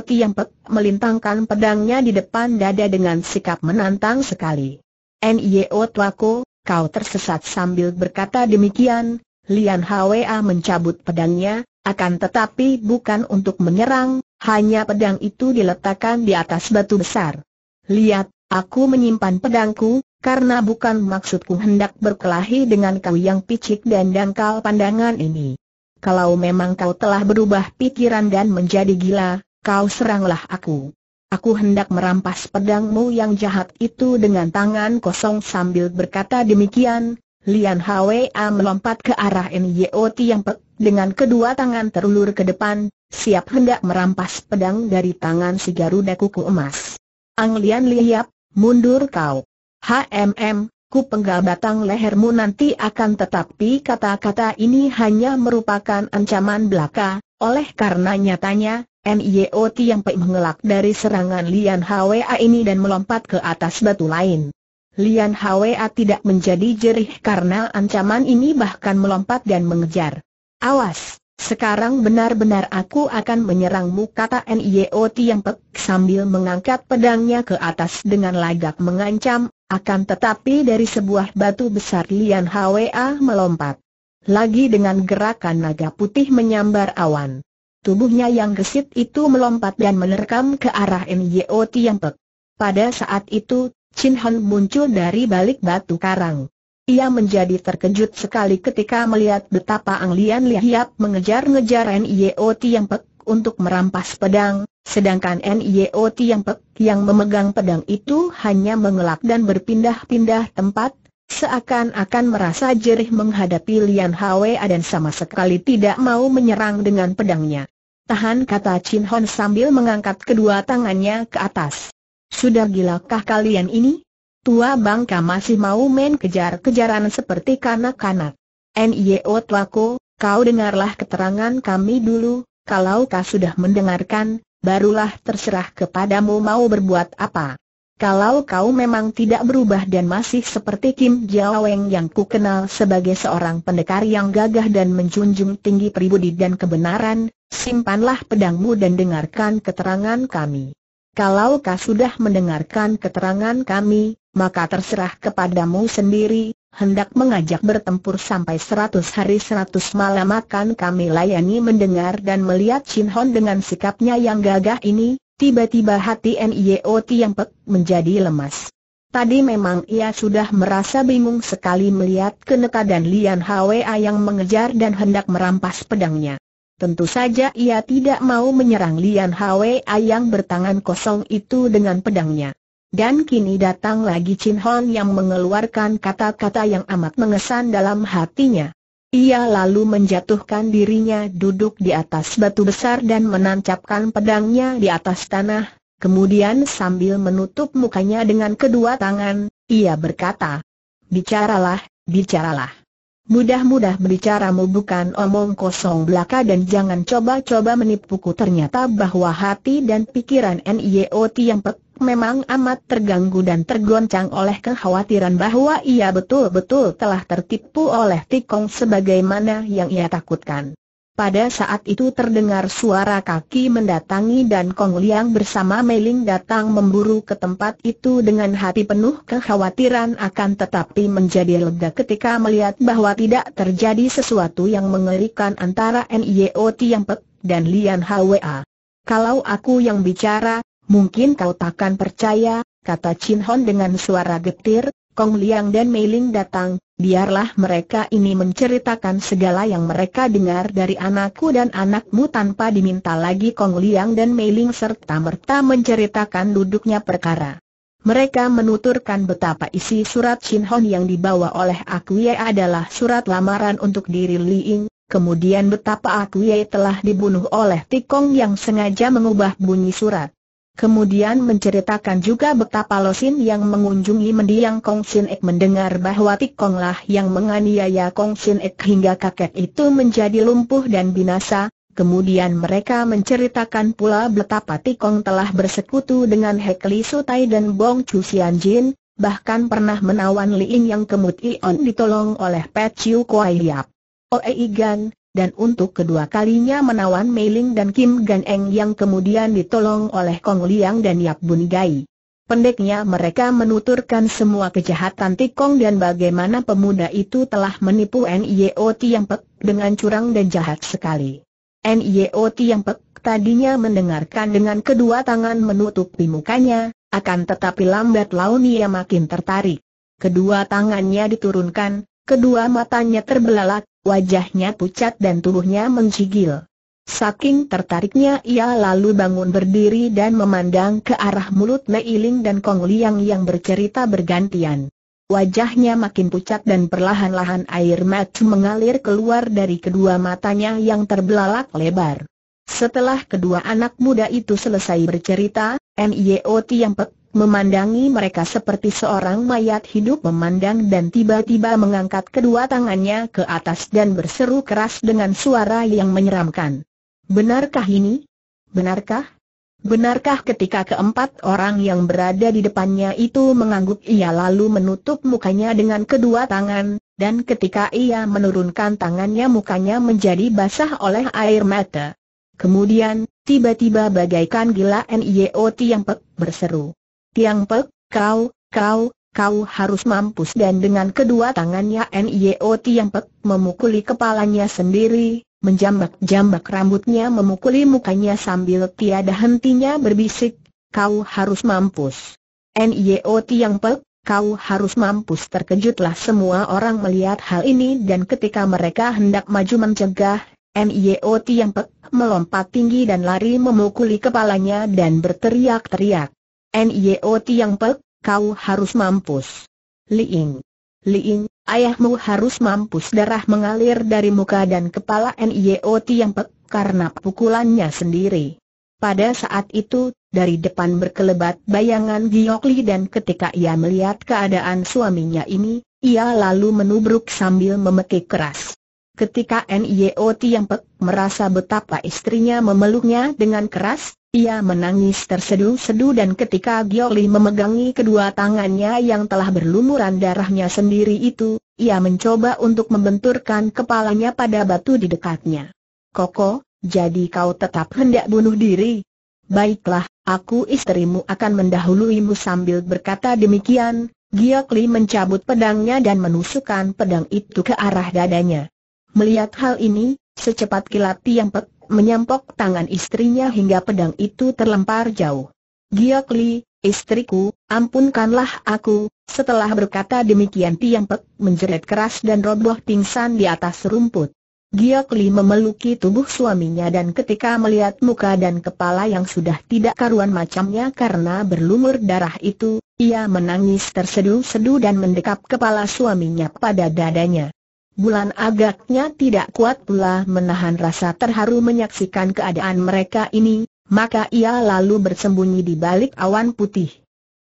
[SPEAKER 1] Tiang Pek melintangkan pedangnya di depan dada dengan sikap menantang sekali. M.I.O. E Tuako, kau tersesat sambil berkata demikian, Lian Hwa mencabut pedangnya, akan tetapi bukan untuk menyerang, hanya pedang itu diletakkan di atas batu besar. Lihat, aku menyimpan pedangku, karena bukan maksudku hendak berkelahi dengan kau yang picik dan dangkal pandangan ini kalau memang kau telah berubah pikiran dan menjadi gila, kau seranglah aku. Aku hendak merampas pedangmu yang jahat itu dengan tangan kosong sambil berkata demikian, Lian Hwa melompat ke arah Nyo yang Pek, dengan kedua tangan terulur ke depan, siap hendak merampas pedang dari tangan si Garuda Kuku Emas. Ang Lian liap, mundur kau. HMM, ku penggal batang lehermu nanti akan tetapi kata-kata ini hanya merupakan ancaman belaka, oleh karena nyatanya, NIO Tiang Pei mengelak dari serangan Lian Hwa ini dan melompat ke atas batu lain. Lian Hwa tidak menjadi jerih karena ancaman ini bahkan melompat dan mengejar. Awas! Sekarang benar-benar aku akan menyerangmu kata NIO yang Pek sambil mengangkat pedangnya ke atas dengan lagak mengancam, akan tetapi dari sebuah batu besar Lian Hwa melompat. Lagi dengan gerakan naga putih menyambar awan. Tubuhnya yang gesit itu melompat dan menerkam ke arah Nyo Tiang Pada saat itu, Chin Han muncul dari balik batu karang. Ia menjadi terkejut sekali ketika melihat betapa Ang Lian Lihiap mengejar-ngejar Nyo Tiang untuk merampas pedang, Sedangkan NIO Tiang Pek yang memegang pedang itu hanya mengelak dan berpindah-pindah tempat, seakan-akan merasa jerih menghadapi Lian Hwa dan sama sekali tidak mau menyerang dengan pedangnya. Tahan kata Chin Hon sambil mengangkat kedua tangannya ke atas. Sudah gilakah kalian ini? Tua bangka masih mau main kejar-kejaran seperti kanak-kanak. NIO Tuaku, kau dengarlah keterangan kami dulu, kalau kau sudah mendengarkan, barulah terserah kepadamu mau berbuat apa. Kalau kau memang tidak berubah dan masih seperti Kim Jiaweng yang ku kenal sebagai seorang pendekar yang gagah dan menjunjung tinggi pribadi dan kebenaran, simpanlah pedangmu dan dengarkan keterangan kami. Kalau kau sudah mendengarkan keterangan kami, maka terserah kepadamu sendiri, hendak mengajak bertempur sampai seratus hari seratus malam akan kami layani mendengar dan melihat Chin Hon dengan sikapnya yang gagah ini, tiba-tiba hati NIO Tiang Pek menjadi lemas. Tadi memang ia sudah merasa bingung sekali melihat Keneka dan Lian Hwa yang mengejar dan hendak merampas pedangnya. Tentu saja ia tidak mau menyerang Lian Hwa yang bertangan kosong itu dengan pedangnya. Dan kini datang lagi Chin Hon yang mengeluarkan kata-kata yang amat mengesan dalam hatinya. Ia lalu menjatuhkan dirinya duduk di atas batu besar dan menancapkan pedangnya di atas tanah, kemudian sambil menutup mukanya dengan kedua tangan, ia berkata, Bicaralah, bicaralah. Mudah-mudah bicaramu bukan omong kosong belaka dan jangan coba-coba menipuku ternyata bahwa hati dan pikiran NIOT yang pek memang amat terganggu dan tergoncang oleh kekhawatiran bahwa ia betul-betul telah tertipu oleh Tikong sebagaimana yang ia takutkan. Pada saat itu terdengar suara kaki mendatangi dan Kong Liang bersama Meiling datang memburu ke tempat itu dengan hati penuh kekhawatiran akan tetapi menjadi lega ketika melihat bahwa tidak terjadi sesuatu yang mengerikan antara NIO Tiang Pek dan Lian Hwa. Kalau aku yang bicara, Mungkin kau takkan percaya, kata Chin Hon dengan suara getir, Kong Liang dan Mei Ling datang, biarlah mereka ini menceritakan segala yang mereka dengar dari anakku dan anakmu tanpa diminta lagi Kong Liang dan Mei Ling serta-merta menceritakan duduknya perkara. Mereka menuturkan betapa isi surat Chin Hon yang dibawa oleh Akuye adalah surat lamaran untuk diri Li Ying, kemudian betapa Akuye telah dibunuh oleh Tikong yang sengaja mengubah bunyi surat. Kemudian menceritakan juga betapa Losin yang mengunjungi mendiang Kong Sin Ek mendengar bahwa Tik Kong lah yang menganiaya Kong Sin Ek hingga kakek itu menjadi lumpuh dan binasa. Kemudian mereka menceritakan pula betapa Tik Kong telah bersekutu dengan Hek Li Sutai dan Bong Chu Sian Jin, bahkan pernah menawan Li Ying yang kemudian ditolong oleh Pei Chiu Kuai Yap. Oei Gan, dan untuk kedua kalinya menawan Mei Ling dan Kim Gan Eng yang kemudian ditolong oleh Kong Liang dan Yap Bun Gai. Pendeknya mereka menuturkan semua kejahatan Tikong dan bagaimana pemuda itu telah menipu NIO Tiang Pek dengan curang dan jahat sekali. NIO Tiang Pek tadinya mendengarkan dengan kedua tangan menutupi mukanya, akan tetapi lambat laun ia makin tertarik. Kedua tangannya diturunkan, Kedua matanya terbelalak, wajahnya pucat dan tubuhnya mencigil. Saking tertariknya ia lalu bangun berdiri dan memandang ke arah mulut Neiling dan Kong Liang yang bercerita bergantian. Wajahnya makin pucat dan perlahan-lahan air mata mengalir keluar dari kedua matanya yang terbelalak lebar. Setelah kedua anak muda itu selesai bercerita, NIOT yang pek memandangi mereka seperti seorang mayat hidup memandang dan tiba-tiba mengangkat kedua tangannya ke atas dan berseru keras dengan suara yang menyeramkan. Benarkah ini? Benarkah? Benarkah ketika keempat orang yang berada di depannya itu mengangguk ia lalu menutup mukanya dengan kedua tangan, dan ketika ia menurunkan tangannya mukanya menjadi basah oleh air mata. Kemudian, tiba-tiba bagaikan gila NIOT yang pek berseru. Tiang Pek, kau, kau, kau harus mampus dan dengan kedua tangannya Nio Tiang Pek memukuli kepalanya sendiri, menjambak-jambak rambutnya memukuli mukanya sambil tiada hentinya berbisik, kau harus mampus. Nio Tiang Pek, kau harus mampus terkejutlah semua orang melihat hal ini dan ketika mereka hendak maju mencegah, Nio Tiang Pek melompat tinggi dan lari memukuli kepalanya dan berteriak-teriak. Nio Tiang Pek, kau harus mampus. Liing. Liing, ayahmu harus mampus darah mengalir dari muka dan kepala Nio Tiang Pek karena pukulannya sendiri. Pada saat itu, dari depan berkelebat bayangan Giokli dan ketika ia melihat keadaan suaminya ini, ia lalu menubruk sambil memekik keras. Ketika Nio Tiang Pek merasa betapa istrinya memeluknya dengan keras, ia menangis tersedu-sedu dan ketika Gioli memegangi kedua tangannya yang telah berlumuran darahnya sendiri itu, ia mencoba untuk membenturkan kepalanya pada batu di dekatnya. Koko, jadi kau tetap hendak bunuh diri? Baiklah, aku istrimu akan mendahuluimu sambil berkata demikian, Giokli mencabut pedangnya dan menusukkan pedang itu ke arah dadanya. Melihat hal ini, secepat kilat Tiang Pek menyampok tangan istrinya hingga pedang itu terlempar jauh. Giok Li, istriku, ampunkanlah aku, setelah berkata demikian Tiang Pek menjerit keras dan roboh pingsan di atas rumput. Giok Li memeluki tubuh suaminya dan ketika melihat muka dan kepala yang sudah tidak karuan macamnya karena berlumur darah itu, ia menangis terseduh-seduh dan mendekap kepala suaminya pada dadanya. Bulan agaknya tidak kuat pula menahan rasa terharu menyaksikan keadaan mereka ini, maka ia lalu bersembunyi di balik awan putih.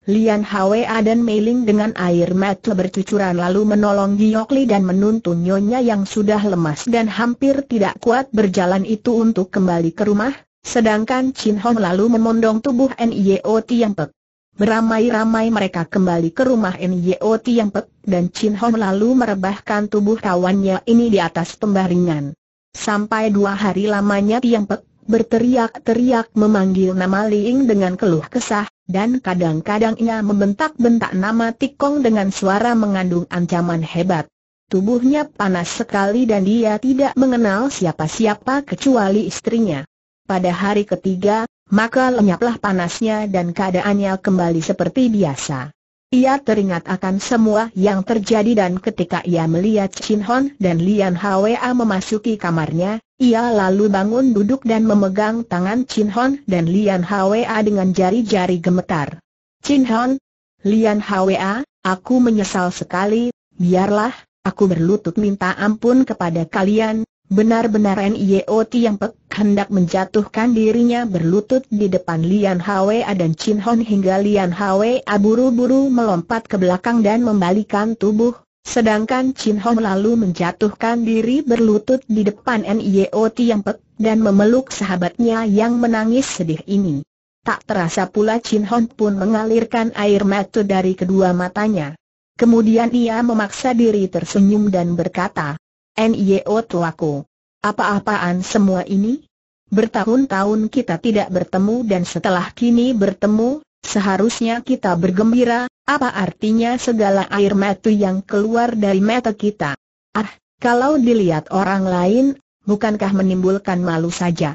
[SPEAKER 1] Lian Hwa dan Meiling dengan air mata bercucuran lalu menolong Giokli dan menuntun nyonya yang sudah lemas dan hampir tidak kuat berjalan itu untuk kembali ke rumah, sedangkan Chin Hong lalu memondong tubuh Nio yang pek. Beramai-ramai mereka kembali ke rumah Nyo Tiang Pek dan Chin Hong lalu merebahkan tubuh kawannya ini di atas pembaringan. Sampai dua hari lamanya Tiang Pek berteriak-teriak memanggil nama Liing dengan keluh kesah, dan kadang-kadang ia membentak-bentak nama Tikong dengan suara mengandung ancaman hebat. Tubuhnya panas sekali dan dia tidak mengenal siapa-siapa kecuali istrinya. Pada hari ketiga, maka lenyaplah panasnya dan keadaannya kembali seperti biasa. Ia teringat akan semua yang terjadi dan ketika ia melihat Chin Hon dan Lian Hwa memasuki kamarnya, ia lalu bangun duduk dan memegang tangan Chin Hon dan Lian Hwa dengan jari-jari gemetar. Chin Hon, Lian Hwa, aku menyesal sekali, biarlah, aku berlutut minta ampun kepada kalian, Benar-benar NIOT yang pek hendak menjatuhkan dirinya berlutut di depan Lian Hwa dan Chin Hon hingga Lian Hwa buru-buru melompat ke belakang dan membalikan tubuh, sedangkan Chin Hon lalu menjatuhkan diri berlutut di depan NIOT yang pek dan memeluk sahabatnya yang menangis sedih ini. Tak terasa pula Chin Hon pun mengalirkan air mata dari kedua matanya. Kemudian ia memaksa diri tersenyum dan berkata, NIO tuaku. Apa-apaan semua ini? Bertahun-tahun kita tidak bertemu dan setelah kini bertemu, seharusnya kita bergembira, apa artinya segala air mata yang keluar dari mata kita? Ah, kalau dilihat orang lain, bukankah menimbulkan malu saja?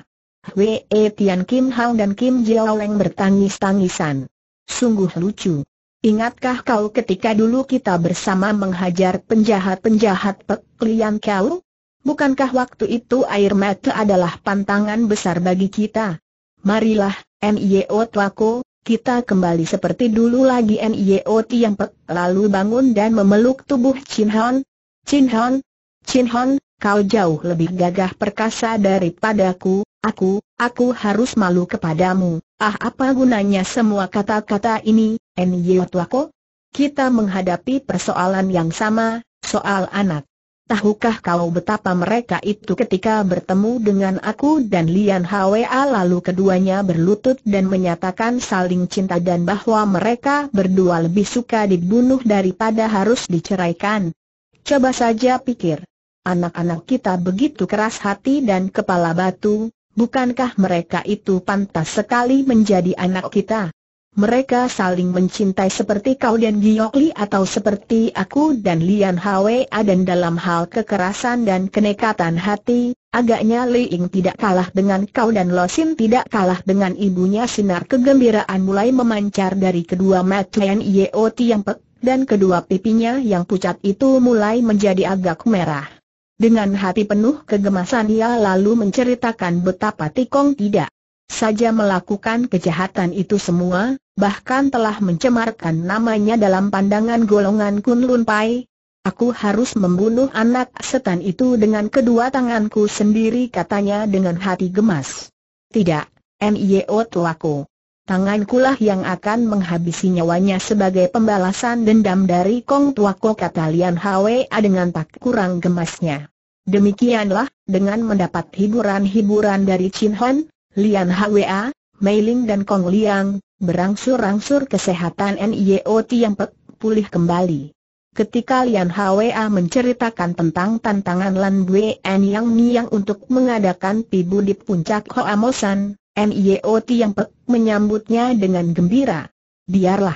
[SPEAKER 1] Wei Tian Kim Hao dan Kim Jiao Leng bertangis-tangisan. Sungguh lucu. Ingatkah kau ketika dulu kita bersama menghajar penjahat-penjahat peklian kau? Bukankah waktu itu air mata adalah pantangan besar bagi kita? Marilah, NIO e Tuako, kita kembali seperti dulu lagi NIO e Tiang Pek lalu bangun dan memeluk tubuh Chin Hon. Chin Hon, Chin Hon, kau jauh lebih gagah perkasa daripadaku, aku, aku harus malu kepadamu. Ah apa gunanya semua kata-kata ini, Enyo Tuako? Kita menghadapi persoalan yang sama, soal anak. Tahukah kau betapa mereka itu ketika bertemu dengan aku dan Lian Hwa lalu keduanya berlutut dan menyatakan saling cinta dan bahwa mereka berdua lebih suka dibunuh daripada harus diceraikan. Coba saja pikir. Anak-anak kita begitu keras hati dan kepala batu, Bukankah mereka itu pantas sekali menjadi anak kita? Mereka saling mencintai seperti kau dan Giok atau seperti aku dan Lian Hwa dan dalam hal kekerasan dan kenekatan hati, agaknya Li Ying tidak kalah dengan kau dan Lo Sin tidak kalah dengan ibunya sinar kegembiraan mulai memancar dari kedua mata Lian Yeo Tiang Pek, dan kedua pipinya yang pucat itu mulai menjadi agak merah. Dengan hati penuh kegemasan ia lalu menceritakan betapa Tikong tidak saja melakukan kejahatan itu semua, bahkan telah mencemarkan namanya dalam pandangan golongan Kunlun Pai. Aku harus membunuh anak setan itu dengan kedua tanganku sendiri katanya dengan hati gemas. Tidak, M.I.O. tuaku. Tangankulah yang akan menghabisi nyawanya sebagai pembalasan dendam dari Kong Tuako kata Lian Hwa dengan tak kurang gemasnya. Demikianlah, dengan mendapat hiburan-hiburan dari Chin Hon, Lian Hwa, Mei Ling dan Kong Liang, berangsur-angsur kesehatan NIOT yang pek, pulih kembali. Ketika Lian Hwa menceritakan tentang tantangan Lan Buen Yang Niang untuk mengadakan pibu di puncak Hoa Mosan, NIOT yang pek menyambutnya dengan gembira. Biarlah,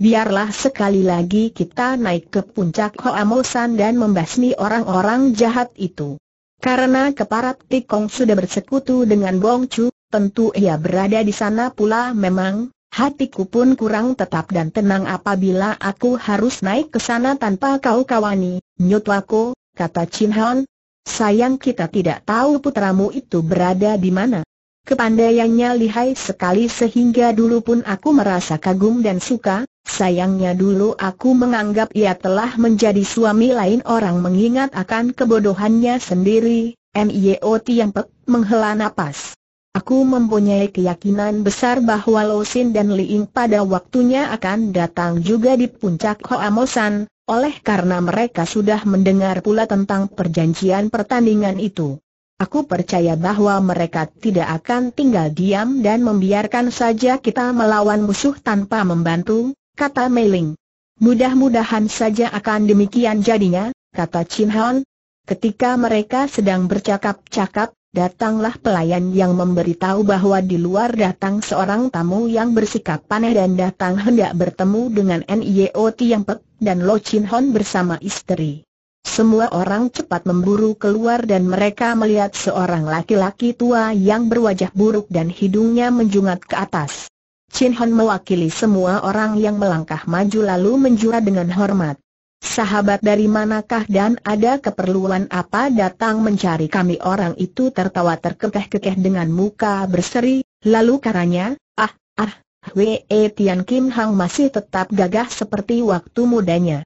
[SPEAKER 1] biarlah sekali lagi kita naik ke puncak Hoamosan dan membasmi orang-orang jahat itu. Karena keparat Tikong sudah bersekutu dengan Bong Chu, tentu ia berada di sana pula memang, hatiku pun kurang tetap dan tenang apabila aku harus naik ke sana tanpa kau kawani, Nyutwako, kata Chin Han. Sayang kita tidak tahu putramu itu berada di mana. Kepandaiannya lihai sekali sehingga dulu pun aku merasa kagum dan suka, Sayangnya dulu aku menganggap ia telah menjadi suami lain orang mengingat akan kebodohannya sendiri, Mio Tiang menghela nafas. Aku mempunyai keyakinan besar bahwa Losin dan Liing pada waktunya akan datang juga di puncak Hoamosan, oleh karena mereka sudah mendengar pula tentang perjanjian pertandingan itu. Aku percaya bahwa mereka tidak akan tinggal diam dan membiarkan saja kita melawan musuh tanpa membantu, kata Meiling. Mudah-mudahan saja akan demikian jadinya, kata Chin Han. Ketika mereka sedang bercakap-cakap, datanglah pelayan yang memberitahu bahwa di luar datang seorang tamu yang bersikap panah dan datang hendak bertemu dengan NIO Tiang Pek dan Lo Chin Hon bersama istri. Semua orang cepat memburu keluar dan mereka melihat seorang laki-laki tua yang berwajah buruk dan hidungnya menjungat ke atas. Chin Hon mewakili semua orang yang melangkah maju lalu menjura dengan hormat. Sahabat dari manakah dan ada keperluan apa datang mencari kami orang itu tertawa terkekeh-kekeh dengan muka berseri, lalu karanya, ah, ah, Wei Tian Kim Hang masih tetap gagah seperti waktu mudanya.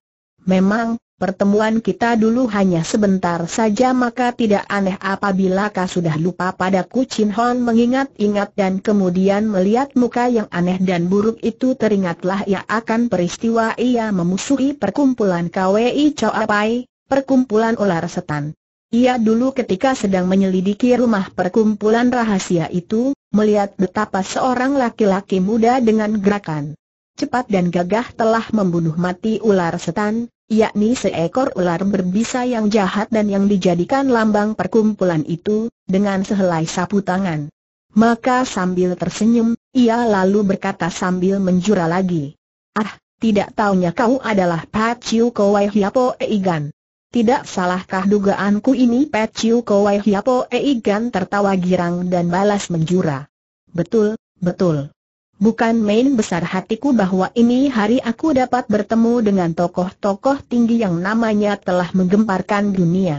[SPEAKER 1] Memang, pertemuan kita dulu hanya sebentar saja maka tidak aneh apabila kau sudah lupa padaku Chin Hon mengingat-ingat dan kemudian melihat muka yang aneh dan buruk itu teringatlah ia akan peristiwa ia memusuhi perkumpulan KWI Apai, perkumpulan ular setan. Ia dulu ketika sedang menyelidiki rumah perkumpulan rahasia itu, melihat betapa seorang laki-laki muda dengan gerakan cepat dan gagah telah membunuh mati ular setan, yakni seekor ular berbisa yang jahat dan yang dijadikan lambang perkumpulan itu, dengan sehelai sapu tangan. Maka sambil tersenyum, ia lalu berkata sambil menjura lagi. Ah, tidak taunya kau adalah Pat Chiu Kowai Hiapo Eigan. Tidak salahkah dugaanku ini Pat Chiu Kowai Hiapo Eigan tertawa girang dan balas menjura. Betul, betul. Bukan main besar hatiku bahwa ini hari aku dapat bertemu dengan tokoh-tokoh tinggi yang namanya telah menggemparkan dunia.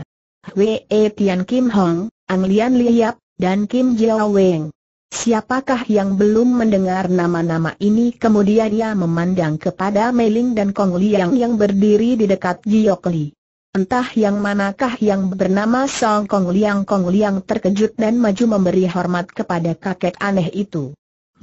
[SPEAKER 1] Wei e Tian Kim Hong, Ang Lian Liap, dan Kim Jiao Weng. Siapakah yang belum mendengar nama-nama ini kemudian ia memandang kepada Mei Ling dan Kong Liang yang berdiri di dekat Jiok Li. Entah yang manakah yang bernama Song Kong Liang Kong Liang terkejut dan maju memberi hormat kepada kakek aneh itu.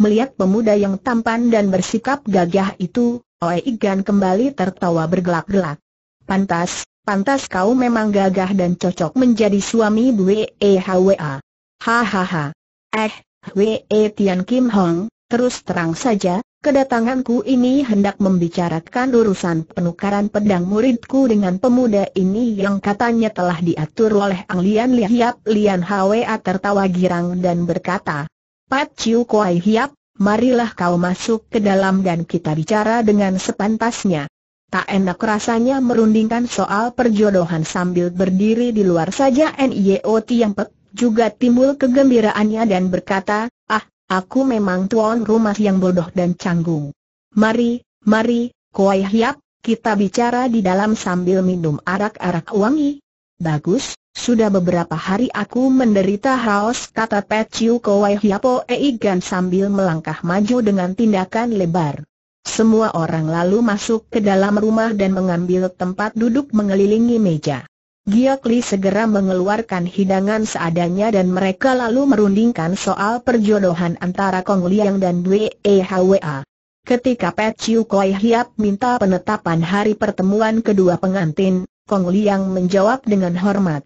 [SPEAKER 1] Melihat pemuda yang tampan dan bersikap gagah itu, Oe Igan kembali tertawa bergelak-gelak. Pantas, pantas kau memang gagah dan cocok menjadi suami Wee Hwa. Hahaha. Eh, Wee e Tian Kim Hong, terus terang saja, kedatanganku ini hendak membicarakan urusan penukaran pedang muridku dengan pemuda ini yang katanya telah diatur oleh Ang Lian Liap Lian Hwa tertawa girang dan berkata, Pat Chiu Kuai Hiap, marilah kau masuk ke dalam dan kita bicara dengan sepantasnya. Tak enak rasanya merundingkan soal perjodohan sambil berdiri di luar saja NIO e Tiang Pek, juga timbul kegembiraannya dan berkata, ah, aku memang tuan rumah yang bodoh dan canggung. Mari, mari, Kuai Hiap, kita bicara di dalam sambil minum arak-arak wangi. Bagus, sudah beberapa hari aku menderita haus kata Pet Chiu Kowai Hiapo Eigan sambil melangkah maju dengan tindakan lebar. Semua orang lalu masuk ke dalam rumah dan mengambil tempat duduk mengelilingi meja. Giyok Li segera mengeluarkan hidangan seadanya dan mereka lalu merundingkan soal perjodohan antara Kong Liang dan Dwe E Hwa. Ketika Pet Chiu Hiap minta penetapan hari pertemuan kedua pengantin, Kong Liang menjawab dengan hormat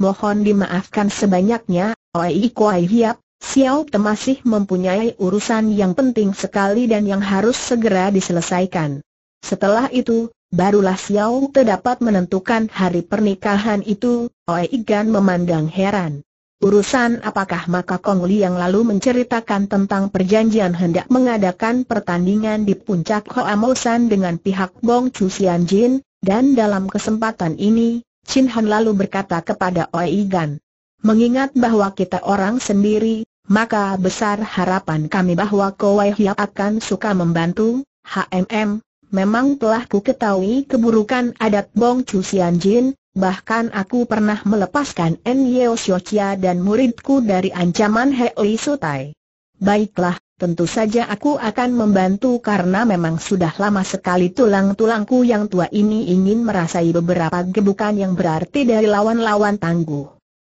[SPEAKER 1] mohon dimaafkan sebanyaknya, Oi Kuai Hiap, Xiao Te masih mempunyai urusan yang penting sekali dan yang harus segera diselesaikan. Setelah itu, barulah Xiao Te dapat menentukan hari pernikahan itu, Oi Gan memandang heran. Urusan apakah maka Kong Li yang lalu menceritakan tentang perjanjian hendak mengadakan pertandingan di puncak Hoa Mosan dengan pihak Bong Chu Sian Jin, dan dalam kesempatan ini, Chin Han lalu berkata kepada Oi Gan. Mengingat bahwa kita orang sendiri, maka besar harapan kami bahwa Kowai Hiap akan suka membantu, HMM, memang telah ku ketahui keburukan adat Bong Chu Sian Jin, bahkan aku pernah melepaskan N. Yeo Xiao Chia dan muridku dari ancaman Hei Sutai. Baiklah, Tentu saja aku akan membantu karena memang sudah lama sekali tulang-tulangku yang tua ini ingin merasai beberapa gebukan yang berarti dari lawan-lawan tangguh.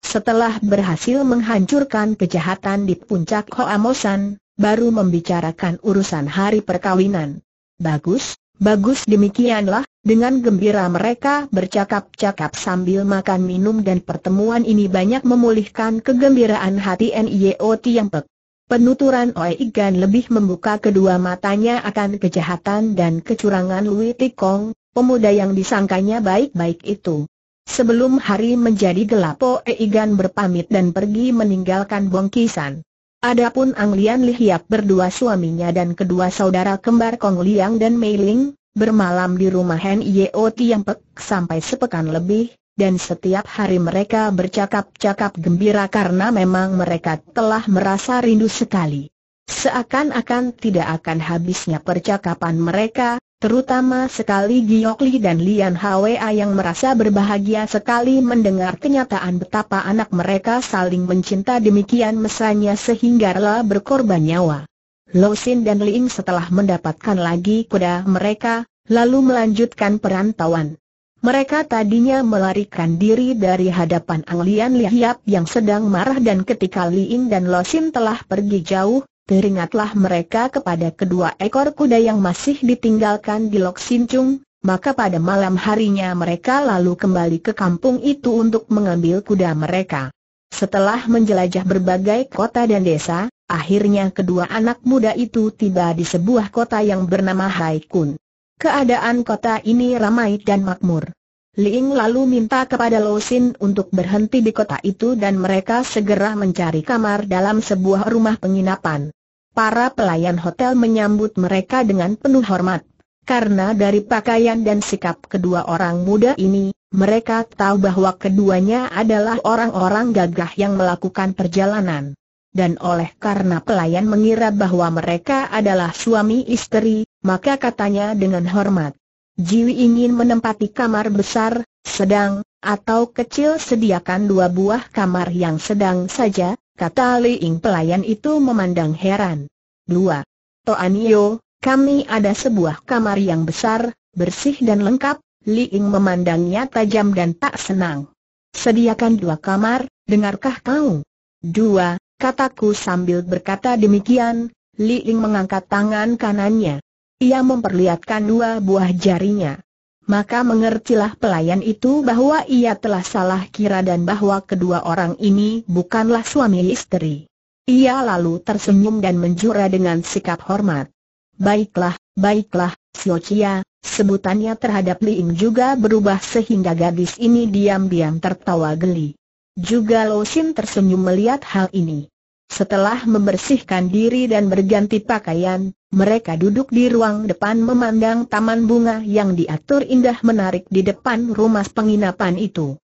[SPEAKER 1] Setelah berhasil menghancurkan kejahatan di puncak Hoamosan, baru membicarakan urusan hari perkawinan. Bagus, bagus demikianlah, dengan gembira mereka bercakap-cakap sambil makan minum dan pertemuan ini banyak memulihkan kegembiraan hati NIOT yang pek. Penuturan Oe Igan lebih membuka kedua matanya akan kejahatan dan kecurangan Lui Tikong, pemuda yang disangkanya baik-baik itu. Sebelum hari menjadi gelap Oe Igan berpamit dan pergi meninggalkan bongkisan. Adapun Ang Lian Lihiap berdua suaminya dan kedua saudara kembar Kong Liang dan Mei Ling, bermalam di rumah Hen Yeo Tiang Pek sampai sepekan lebih, dan setiap hari mereka bercakap-cakap gembira karena memang mereka telah merasa rindu sekali. Seakan-akan tidak akan habisnya percakapan mereka, terutama sekali Giokli dan Lian Hwa yang merasa berbahagia sekali mendengar kenyataan betapa anak mereka saling mencinta demikian mesanya sehingga rela berkorban nyawa. Lousin dan Ling setelah mendapatkan lagi kuda mereka, lalu melanjutkan perantauan. Mereka tadinya melarikan diri dari hadapan Ang Lian Liap yang sedang marah dan ketika Liing dan Sin telah pergi jauh, teringatlah mereka kepada kedua ekor kuda yang masih ditinggalkan di Lok Sin Chung, maka pada malam harinya mereka lalu kembali ke kampung itu untuk mengambil kuda mereka. Setelah menjelajah berbagai kota dan desa, akhirnya kedua anak muda itu tiba di sebuah kota yang bernama Haikun. Keadaan kota ini ramai dan makmur. Liing lalu minta kepada Sin untuk berhenti di kota itu dan mereka segera mencari kamar dalam sebuah rumah penginapan. Para pelayan hotel menyambut mereka dengan penuh hormat. Karena dari pakaian dan sikap kedua orang muda ini, mereka tahu bahwa keduanya adalah orang-orang gagah yang melakukan perjalanan. Dan oleh karena pelayan mengira bahwa mereka adalah suami istri, maka katanya dengan hormat, Jiwi ingin menempati kamar besar, sedang, atau kecil sediakan dua buah kamar yang sedang saja, kata Li Ying pelayan itu memandang heran. Dua. Toanio, kami ada sebuah kamar yang besar, bersih dan lengkap, Li Ying memandangnya tajam dan tak senang. Sediakan dua kamar, dengarkah kau? Dua, kataku sambil berkata demikian, Li Ying mengangkat tangan kanannya. Ia memperlihatkan dua buah jarinya. Maka mengertilah pelayan itu bahwa ia telah salah kira dan bahwa kedua orang ini bukanlah suami istri. Ia lalu tersenyum dan menjura dengan sikap hormat. Baiklah, baiklah, Siocia, sebutannya terhadap Liing juga berubah sehingga gadis ini diam-diam tertawa geli. Juga Lo Xin tersenyum melihat hal ini. Setelah membersihkan diri dan berganti pakaian, mereka duduk di ruang depan memandang taman bunga yang diatur indah menarik di depan rumah penginapan itu.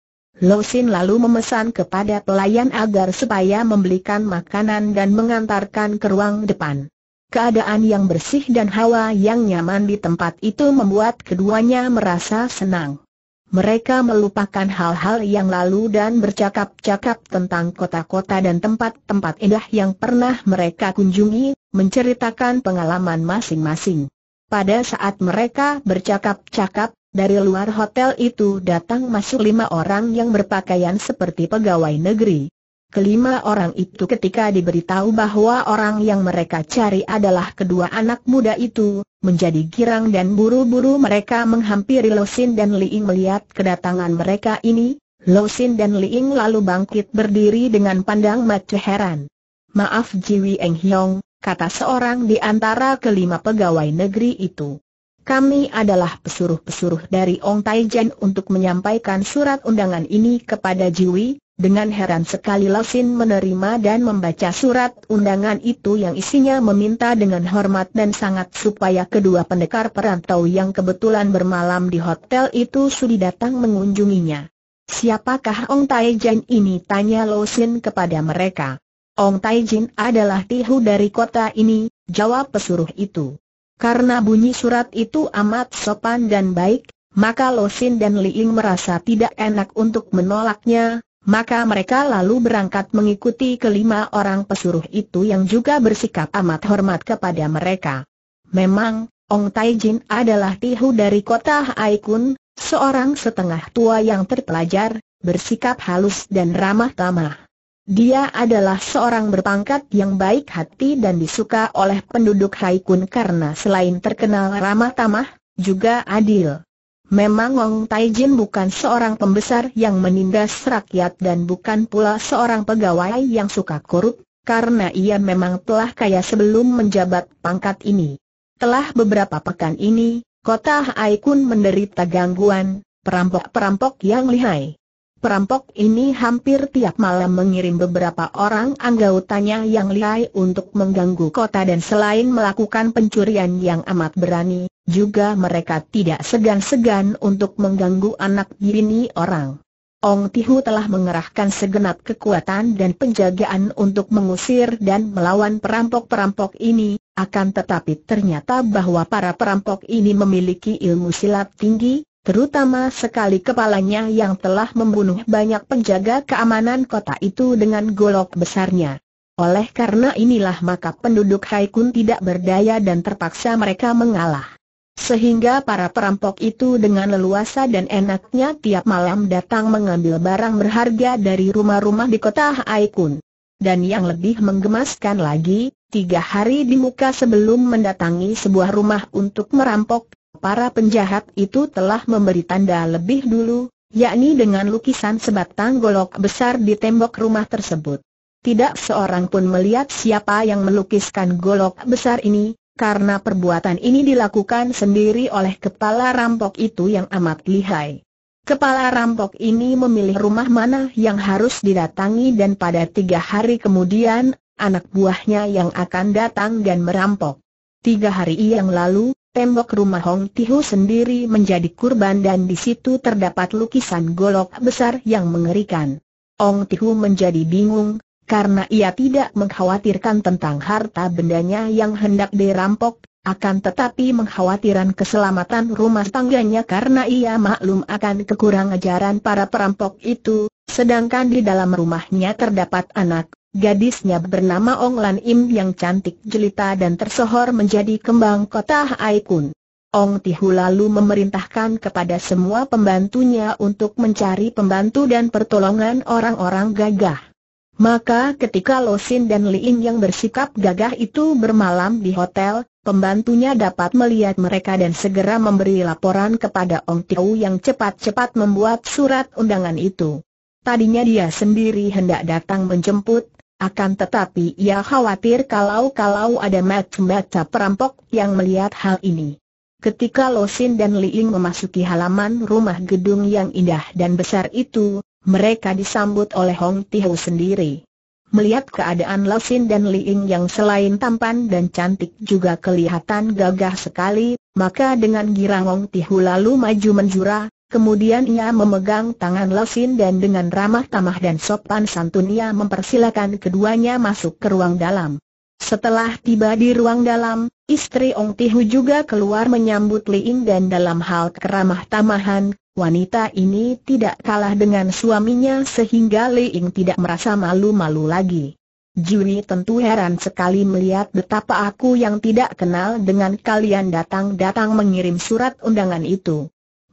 [SPEAKER 1] Sin lalu memesan kepada pelayan agar supaya membelikan makanan dan mengantarkan ke ruang depan. Keadaan yang bersih dan hawa yang nyaman di tempat itu membuat keduanya merasa senang mereka melupakan hal-hal yang lalu dan bercakap-cakap tentang kota-kota dan tempat-tempat indah yang pernah mereka kunjungi, menceritakan pengalaman masing-masing. Pada saat mereka bercakap-cakap, dari luar hotel itu datang masuk lima orang yang berpakaian seperti pegawai negeri. Kelima orang itu ketika diberitahu bahwa orang yang mereka cari adalah kedua anak muda itu, menjadi girang dan buru-buru mereka menghampiri Losin dan Liing melihat kedatangan mereka ini. Losin dan Liing lalu bangkit berdiri dengan pandang mata heran. Maaf Jiwi Eng Hiong, kata seorang di antara kelima pegawai negeri itu. Kami adalah pesuruh-pesuruh dari Ong Tai Jen untuk menyampaikan surat undangan ini kepada Jiwi, dengan heran sekali Lasin menerima dan membaca surat undangan itu yang isinya meminta dengan hormat dan sangat supaya kedua pendekar perantau yang kebetulan bermalam di hotel itu sudi datang mengunjunginya. Siapakah Ong Taijin ini? Tanya Lasin kepada mereka. Ong Taijin adalah tihu dari kota ini, jawab pesuruh itu. Karena bunyi surat itu amat sopan dan baik, maka Losin dan Liing merasa tidak enak untuk menolaknya, maka mereka lalu berangkat mengikuti kelima orang pesuruh itu yang juga bersikap amat hormat kepada mereka. Memang, Ong Taijin adalah tihu dari kota Haikun, seorang setengah tua yang terpelajar, bersikap halus dan ramah tamah. Dia adalah seorang berpangkat yang baik hati dan disuka oleh penduduk Haikun karena selain terkenal ramah tamah, juga adil. Memang Ong Taijin bukan seorang pembesar yang menindas rakyat dan bukan pula seorang pegawai yang suka korup, karena ia memang telah kaya sebelum menjabat pangkat ini. Telah beberapa pekan ini, kota Haikun menderita gangguan, perampok-perampok yang lihai. Perampok ini hampir tiap malam mengirim beberapa orang anggotanya yang lihai untuk mengganggu kota dan selain melakukan pencurian yang amat berani, juga mereka tidak segan-segan untuk mengganggu anak bini orang. Ong Tihu telah mengerahkan segenap kekuatan dan penjagaan untuk mengusir dan melawan perampok-perampok ini, akan tetapi ternyata bahwa para perampok ini memiliki ilmu silat tinggi, terutama sekali kepalanya yang telah membunuh banyak penjaga keamanan kota itu dengan golok besarnya. Oleh karena inilah maka penduduk Haikun tidak berdaya dan terpaksa mereka mengalah. Sehingga para perampok itu dengan leluasa dan enaknya tiap malam datang mengambil barang berharga dari rumah-rumah di kota Haikun. Dan yang lebih menggemaskan lagi, tiga hari di muka sebelum mendatangi sebuah rumah untuk merampok, para penjahat itu telah memberi tanda lebih dulu, yakni dengan lukisan sebatang golok besar di tembok rumah tersebut. Tidak seorang pun melihat siapa yang melukiskan golok besar ini, karena perbuatan ini dilakukan sendiri oleh kepala rampok itu yang amat lihai. Kepala rampok ini memilih rumah mana yang harus didatangi dan pada tiga hari kemudian, anak buahnya yang akan datang dan merampok. Tiga hari yang lalu, Tembok rumah Hong Tihu sendiri menjadi kurban dan di situ terdapat lukisan golok besar yang mengerikan. Hong Tihu menjadi bingung, karena ia tidak mengkhawatirkan tentang harta bendanya yang hendak dirampok, akan tetapi mengkhawatiran keselamatan rumah tangganya karena ia maklum akan kekurang ajaran para perampok itu, sedangkan di dalam rumahnya terdapat anak, Gadisnya bernama Ong Lan Im yang cantik jelita dan tersohor menjadi kembang kota Hai Kun. Ong Tihu lalu memerintahkan kepada semua pembantunya untuk mencari pembantu dan pertolongan orang-orang gagah. Maka ketika Lo Sin dan Li Ying yang bersikap gagah itu bermalam di hotel, pembantunya dapat melihat mereka dan segera memberi laporan kepada Ong Ti Hu yang cepat-cepat membuat surat undangan itu. Tadinya dia sendiri hendak datang menjemput, akan tetapi ia khawatir kalau-kalau ada mata-mata perampok yang melihat hal ini. Ketika Losin dan Liing memasuki halaman rumah gedung yang indah dan besar itu, mereka disambut oleh Hong Tihu sendiri. Melihat keadaan Losin dan Liing yang selain tampan dan cantik juga kelihatan gagah sekali, maka dengan girang Hong Tihu lalu maju menjura, Kemudian ia memegang tangan Lesin dan dengan ramah tamah dan sopan santun ia mempersilakan keduanya masuk ke ruang dalam. Setelah tiba di ruang dalam, istri Ong Tihu juga keluar menyambut Liing dan dalam hal keramah tamahan, wanita ini tidak kalah dengan suaminya sehingga Liing tidak merasa malu-malu lagi. Juri tentu heran sekali melihat betapa aku yang tidak kenal dengan kalian datang-datang mengirim surat undangan itu.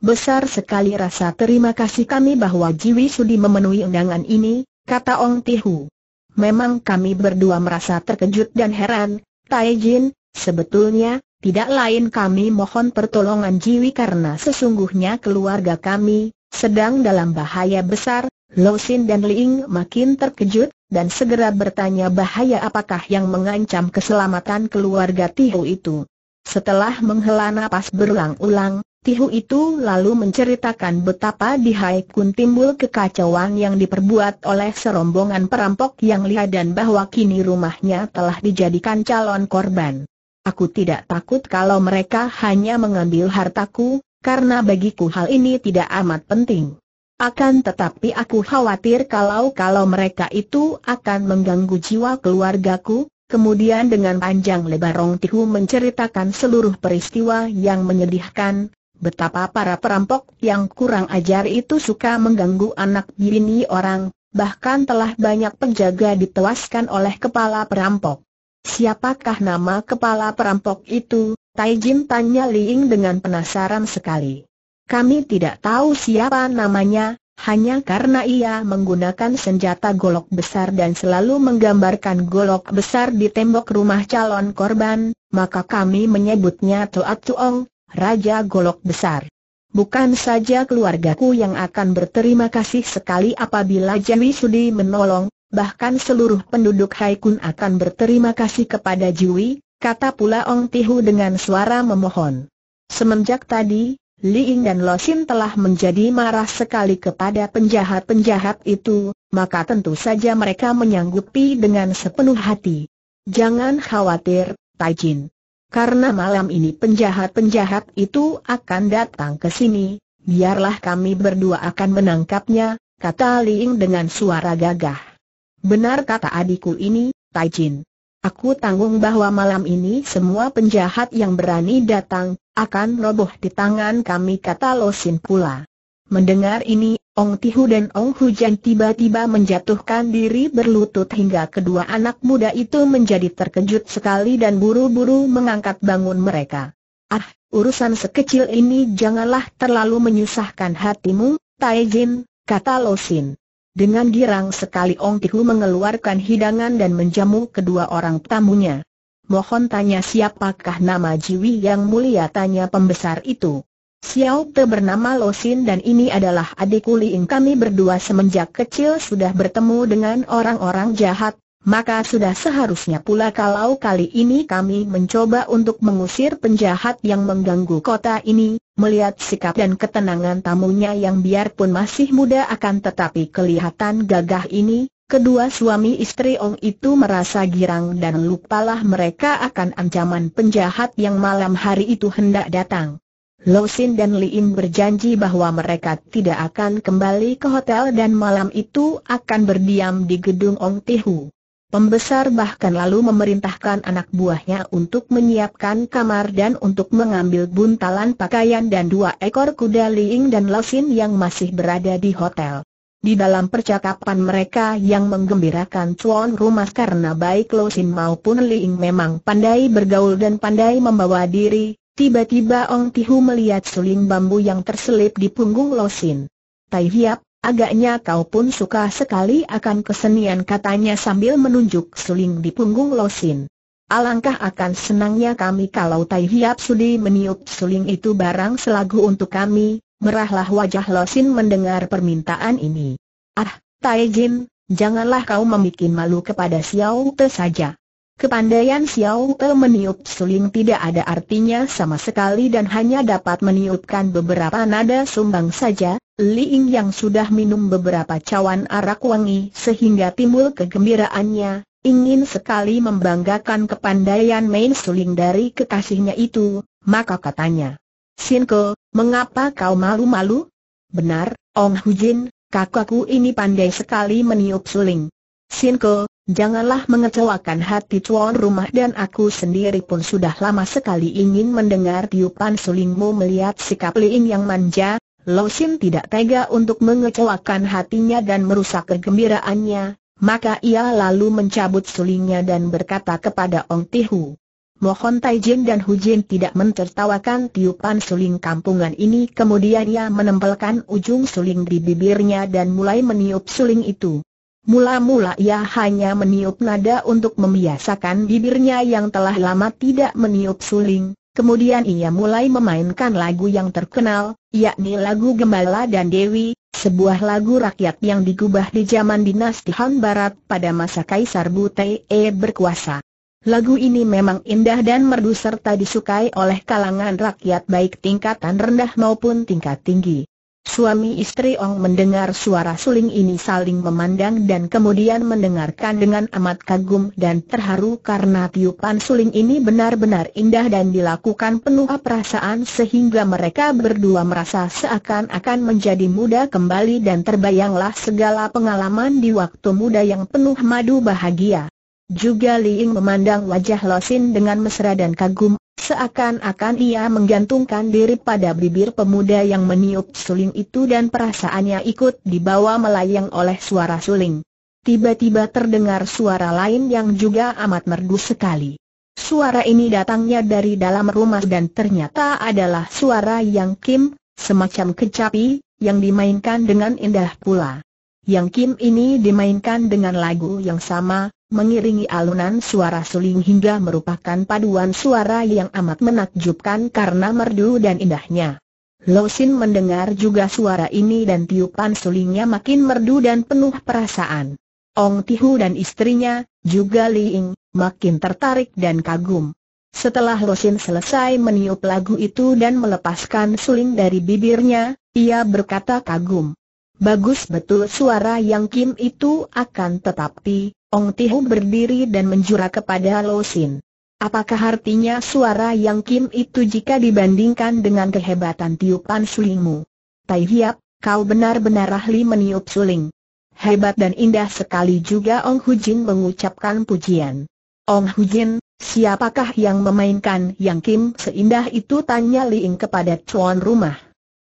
[SPEAKER 1] Besar sekali rasa terima kasih kami bahwa Jiwi Sudi memenuhi undangan ini, kata Ong Tihu. Memang kami berdua merasa terkejut dan heran, Tai Jin, sebetulnya, tidak lain kami mohon pertolongan Jiwi karena sesungguhnya keluarga kami, sedang dalam bahaya besar, Lo Sin dan Liing makin terkejut, dan segera bertanya bahaya apakah yang mengancam keselamatan keluarga Tihu itu. Setelah menghela napas berulang-ulang, Tihu itu lalu menceritakan betapa di Haikun timbul kekacauan yang diperbuat oleh serombongan perampok yang lihat dan bahwa kini rumahnya telah dijadikan calon korban. Aku tidak takut kalau mereka hanya mengambil hartaku, karena bagiku hal ini tidak amat penting. Akan tetapi aku khawatir kalau-kalau mereka itu akan mengganggu jiwa keluargaku, Kemudian dengan panjang lebar Rong Tihu menceritakan seluruh peristiwa yang menyedihkan, betapa para perampok yang kurang ajar itu suka mengganggu anak bini orang, bahkan telah banyak penjaga ditewaskan oleh kepala perampok. Siapakah nama kepala perampok itu? Tai Jin tanya Liing dengan penasaran sekali. Kami tidak tahu siapa namanya, hanya karena ia menggunakan senjata golok besar dan selalu menggambarkan golok besar di tembok rumah calon korban, maka kami menyebutnya Toat Tuong, Raja Golok Besar. Bukan saja keluargaku yang akan berterima kasih sekali apabila Jawi Sudi menolong, bahkan seluruh penduduk Haikun akan berterima kasih kepada Jui, kata pula Ong Tihu dengan suara memohon. Semenjak tadi, Li Ying dan Lo Sin telah menjadi marah sekali kepada penjahat-penjahat itu, maka tentu saja mereka menyanggupi dengan sepenuh hati. Jangan khawatir, Jin. Karena malam ini penjahat-penjahat itu akan datang ke sini, biarlah kami berdua akan menangkapnya, kata Liing dengan suara gagah. Benar kata adikku ini, Tai Jin. Aku tanggung bahwa malam ini semua penjahat yang berani datang, akan roboh di tangan kami kata Losin pula. Mendengar ini, Ong Tihu dan Ong Hujan tiba-tiba menjatuhkan diri berlutut hingga kedua anak muda itu menjadi terkejut sekali dan buru-buru mengangkat bangun mereka. Ah, urusan sekecil ini janganlah terlalu menyusahkan hatimu, Taijin, kata Losin. Dengan girang sekali Ong Tihu mengeluarkan hidangan dan menjamu kedua orang tamunya. Mohon tanya siapakah nama Jiwi yang mulia tanya pembesar itu. Xiao Te bernama Losin dan ini adalah adik Liing kami berdua semenjak kecil sudah bertemu dengan orang-orang jahat, maka sudah seharusnya pula kalau kali ini kami mencoba untuk mengusir penjahat yang mengganggu kota ini, melihat sikap dan ketenangan tamunya yang biarpun masih muda akan tetapi kelihatan gagah ini, kedua suami istri Ong itu merasa girang dan lupalah mereka akan ancaman penjahat yang malam hari itu hendak datang. Losin dan Liim berjanji bahwa mereka tidak akan kembali ke hotel dan malam itu akan berdiam di gedung Ong Tihu. Pembesar bahkan lalu memerintahkan anak buahnya untuk menyiapkan kamar dan untuk mengambil buntalan pakaian dan dua ekor kuda Liing dan Losin yang masih berada di hotel. Di dalam percakapan mereka yang menggembirakan tuan rumah karena baik Losin maupun Liing memang pandai bergaul dan pandai membawa diri, Tiba-tiba Ong Tihu melihat suling bambu yang terselip di punggung Losin. Tai Hiap, agaknya kau pun suka sekali akan kesenian katanya sambil menunjuk suling di punggung Losin. Alangkah akan senangnya kami kalau Tai Hiap sudi meniup suling itu barang selagu untuk kami, merahlah wajah Losin mendengar permintaan ini. Ah, Tai Jin, janganlah kau membuat malu kepada Xiao Te saja. Kepandaian Xiao Te meniup suling tidak ada artinya sama sekali dan hanya dapat meniupkan beberapa nada sumbang saja, Li Ying yang sudah minum beberapa cawan arak wangi sehingga timbul kegembiraannya, ingin sekali membanggakan kepandaian main suling dari kekasihnya itu, maka katanya, Sinko, mengapa kau malu-malu? Benar, Ong Hujin, kakakku ini pandai sekali meniup suling. Sinko, janganlah mengecewakan hati tuan rumah dan aku sendiri pun sudah lama sekali ingin mendengar tiupan sulingmu melihat sikap Liing yang manja, Lo Sin tidak tega untuk mengecewakan hatinya dan merusak kegembiraannya, maka ia lalu mencabut sulingnya dan berkata kepada Ong Ti Hu, Mohon Tai Jin dan Hu Jin tidak mencertawakan tiupan suling kampungan ini kemudian ia menempelkan ujung suling di bibirnya dan mulai meniup suling itu. Mula-mula ia hanya meniup nada untuk membiasakan bibirnya yang telah lama tidak meniup suling, kemudian ia mulai memainkan lagu yang terkenal, yakni lagu Gembala dan Dewi, sebuah lagu rakyat yang digubah di zaman dinasti Han Barat pada masa Kaisar Butei e berkuasa. Lagu ini memang indah dan merdu serta disukai oleh kalangan rakyat baik tingkatan rendah maupun tingkat tinggi. Suami istri Ong mendengar suara suling ini saling memandang dan kemudian mendengarkan dengan amat kagum dan terharu karena tiupan suling ini benar-benar indah dan dilakukan penuh perasaan sehingga mereka berdua merasa seakan-akan menjadi muda kembali dan terbayanglah segala pengalaman di waktu muda yang penuh madu bahagia. Juga Liing memandang wajah Losin dengan mesra dan kagum Seakan-akan ia menggantungkan diri pada bibir pemuda yang meniup suling itu dan perasaannya ikut dibawa melayang oleh suara suling. Tiba-tiba terdengar suara lain yang juga amat merdu sekali. Suara ini datangnya dari dalam rumah dan ternyata adalah suara yang Kim, semacam kecapi, yang dimainkan dengan indah pula. Yang Kim ini dimainkan dengan lagu yang sama, mengiringi alunan suara suling hingga merupakan paduan suara yang amat menakjubkan karena merdu dan indahnya. Losin mendengar juga suara ini dan tiupan sulingnya makin merdu dan penuh perasaan. Ong Tihu dan istrinya, juga Li Ying, makin tertarik dan kagum. Setelah Losin selesai meniup lagu itu dan melepaskan suling dari bibirnya, ia berkata kagum. Bagus betul suara yang Kim itu akan tetapi, Ong Tihu berdiri dan menjura kepada Lo Sin. Apakah artinya suara yang Kim itu jika dibandingkan dengan kehebatan tiupan sulingmu? Tai Hiap, kau benar-benar ahli meniup suling. Hebat dan indah sekali juga Ong Hujin mengucapkan pujian. Ong Hujin, siapakah yang memainkan yang Kim seindah itu tanya Liing kepada tuan rumah.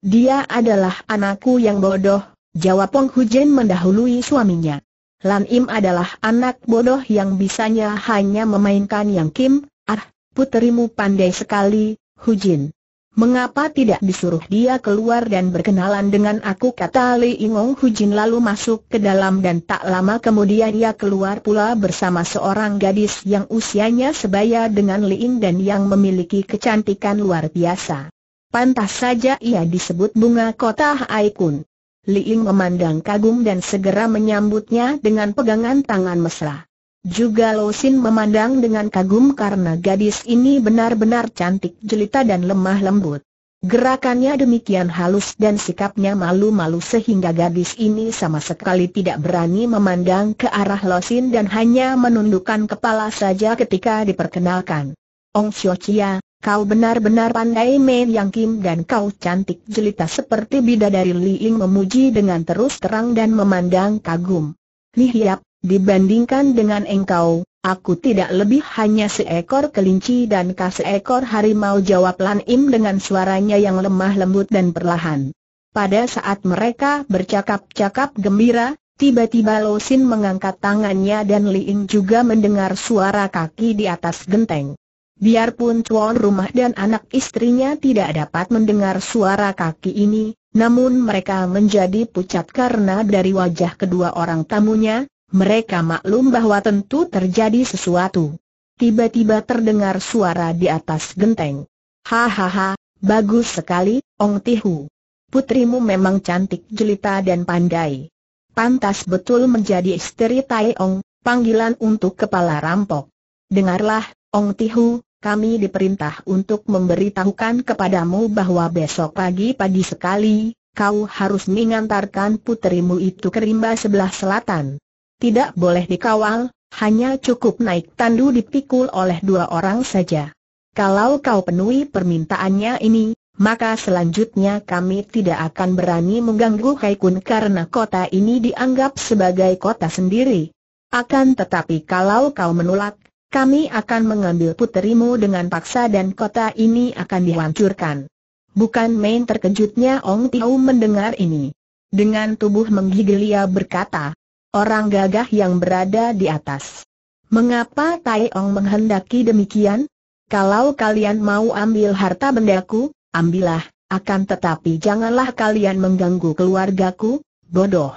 [SPEAKER 1] Dia adalah anakku yang bodoh, jawab Ong Hujin mendahului suaminya. Lan Im adalah anak bodoh yang bisanya hanya memainkan yang Kim, ah, puterimu pandai sekali, Hu Jin. Mengapa tidak disuruh dia keluar dan berkenalan dengan aku kata Li Ingong Jin lalu masuk ke dalam dan tak lama kemudian ia keluar pula bersama seorang gadis yang usianya sebaya dengan Li Ing dan yang memiliki kecantikan luar biasa. Pantas saja ia disebut bunga kota Haikun. Li Ying memandang kagum dan segera menyambutnya dengan pegangan tangan mesra. Juga Losin memandang dengan kagum karena gadis ini benar-benar cantik jelita dan lemah lembut. Gerakannya demikian halus dan sikapnya malu-malu sehingga gadis ini sama sekali tidak berani memandang ke arah Losin dan hanya menundukkan kepala saja ketika diperkenalkan. Ong Xio Chia, Kau benar-benar pandai main yang kim dan kau cantik jelita seperti bidadari Li Ying memuji dengan terus terang dan memandang kagum. Li Hiap, dibandingkan dengan engkau, aku tidak lebih hanya seekor kelinci dan kau seekor harimau jawab Lan Im dengan suaranya yang lemah lembut dan perlahan. Pada saat mereka bercakap-cakap gembira, Tiba-tiba Lo Sin mengangkat tangannya dan Li Ying juga mendengar suara kaki di atas genteng. Biarpun tuan rumah dan anak istrinya tidak dapat mendengar suara kaki ini, namun mereka menjadi pucat karena dari wajah kedua orang tamunya, mereka maklum bahwa tentu terjadi sesuatu. Tiba-tiba terdengar suara di atas genteng. Hahaha, bagus sekali, Ong Tihu. Putrimu memang cantik jelita dan pandai. Pantas betul menjadi istri Tai Ong, panggilan untuk kepala rampok. Dengarlah, Ong Tihu, kami diperintah untuk memberitahukan kepadamu bahwa besok pagi-pagi sekali, kau harus mengantarkan puterimu itu ke rimba sebelah selatan. Tidak boleh dikawal, hanya cukup naik tandu dipikul oleh dua orang saja. Kalau kau penuhi permintaannya ini, maka selanjutnya kami tidak akan berani mengganggu Kaikun karena kota ini dianggap sebagai kota sendiri. Akan tetapi kalau kau menolak, kami akan mengambil puterimu dengan paksa dan kota ini akan dihancurkan. Bukan main terkejutnya Ong Tiau mendengar ini. Dengan tubuh menggigil ia berkata, orang gagah yang berada di atas. Mengapa Tai Ong menghendaki demikian? Kalau kalian mau ambil harta bendaku, ambillah, akan tetapi janganlah kalian mengganggu keluargaku, bodoh.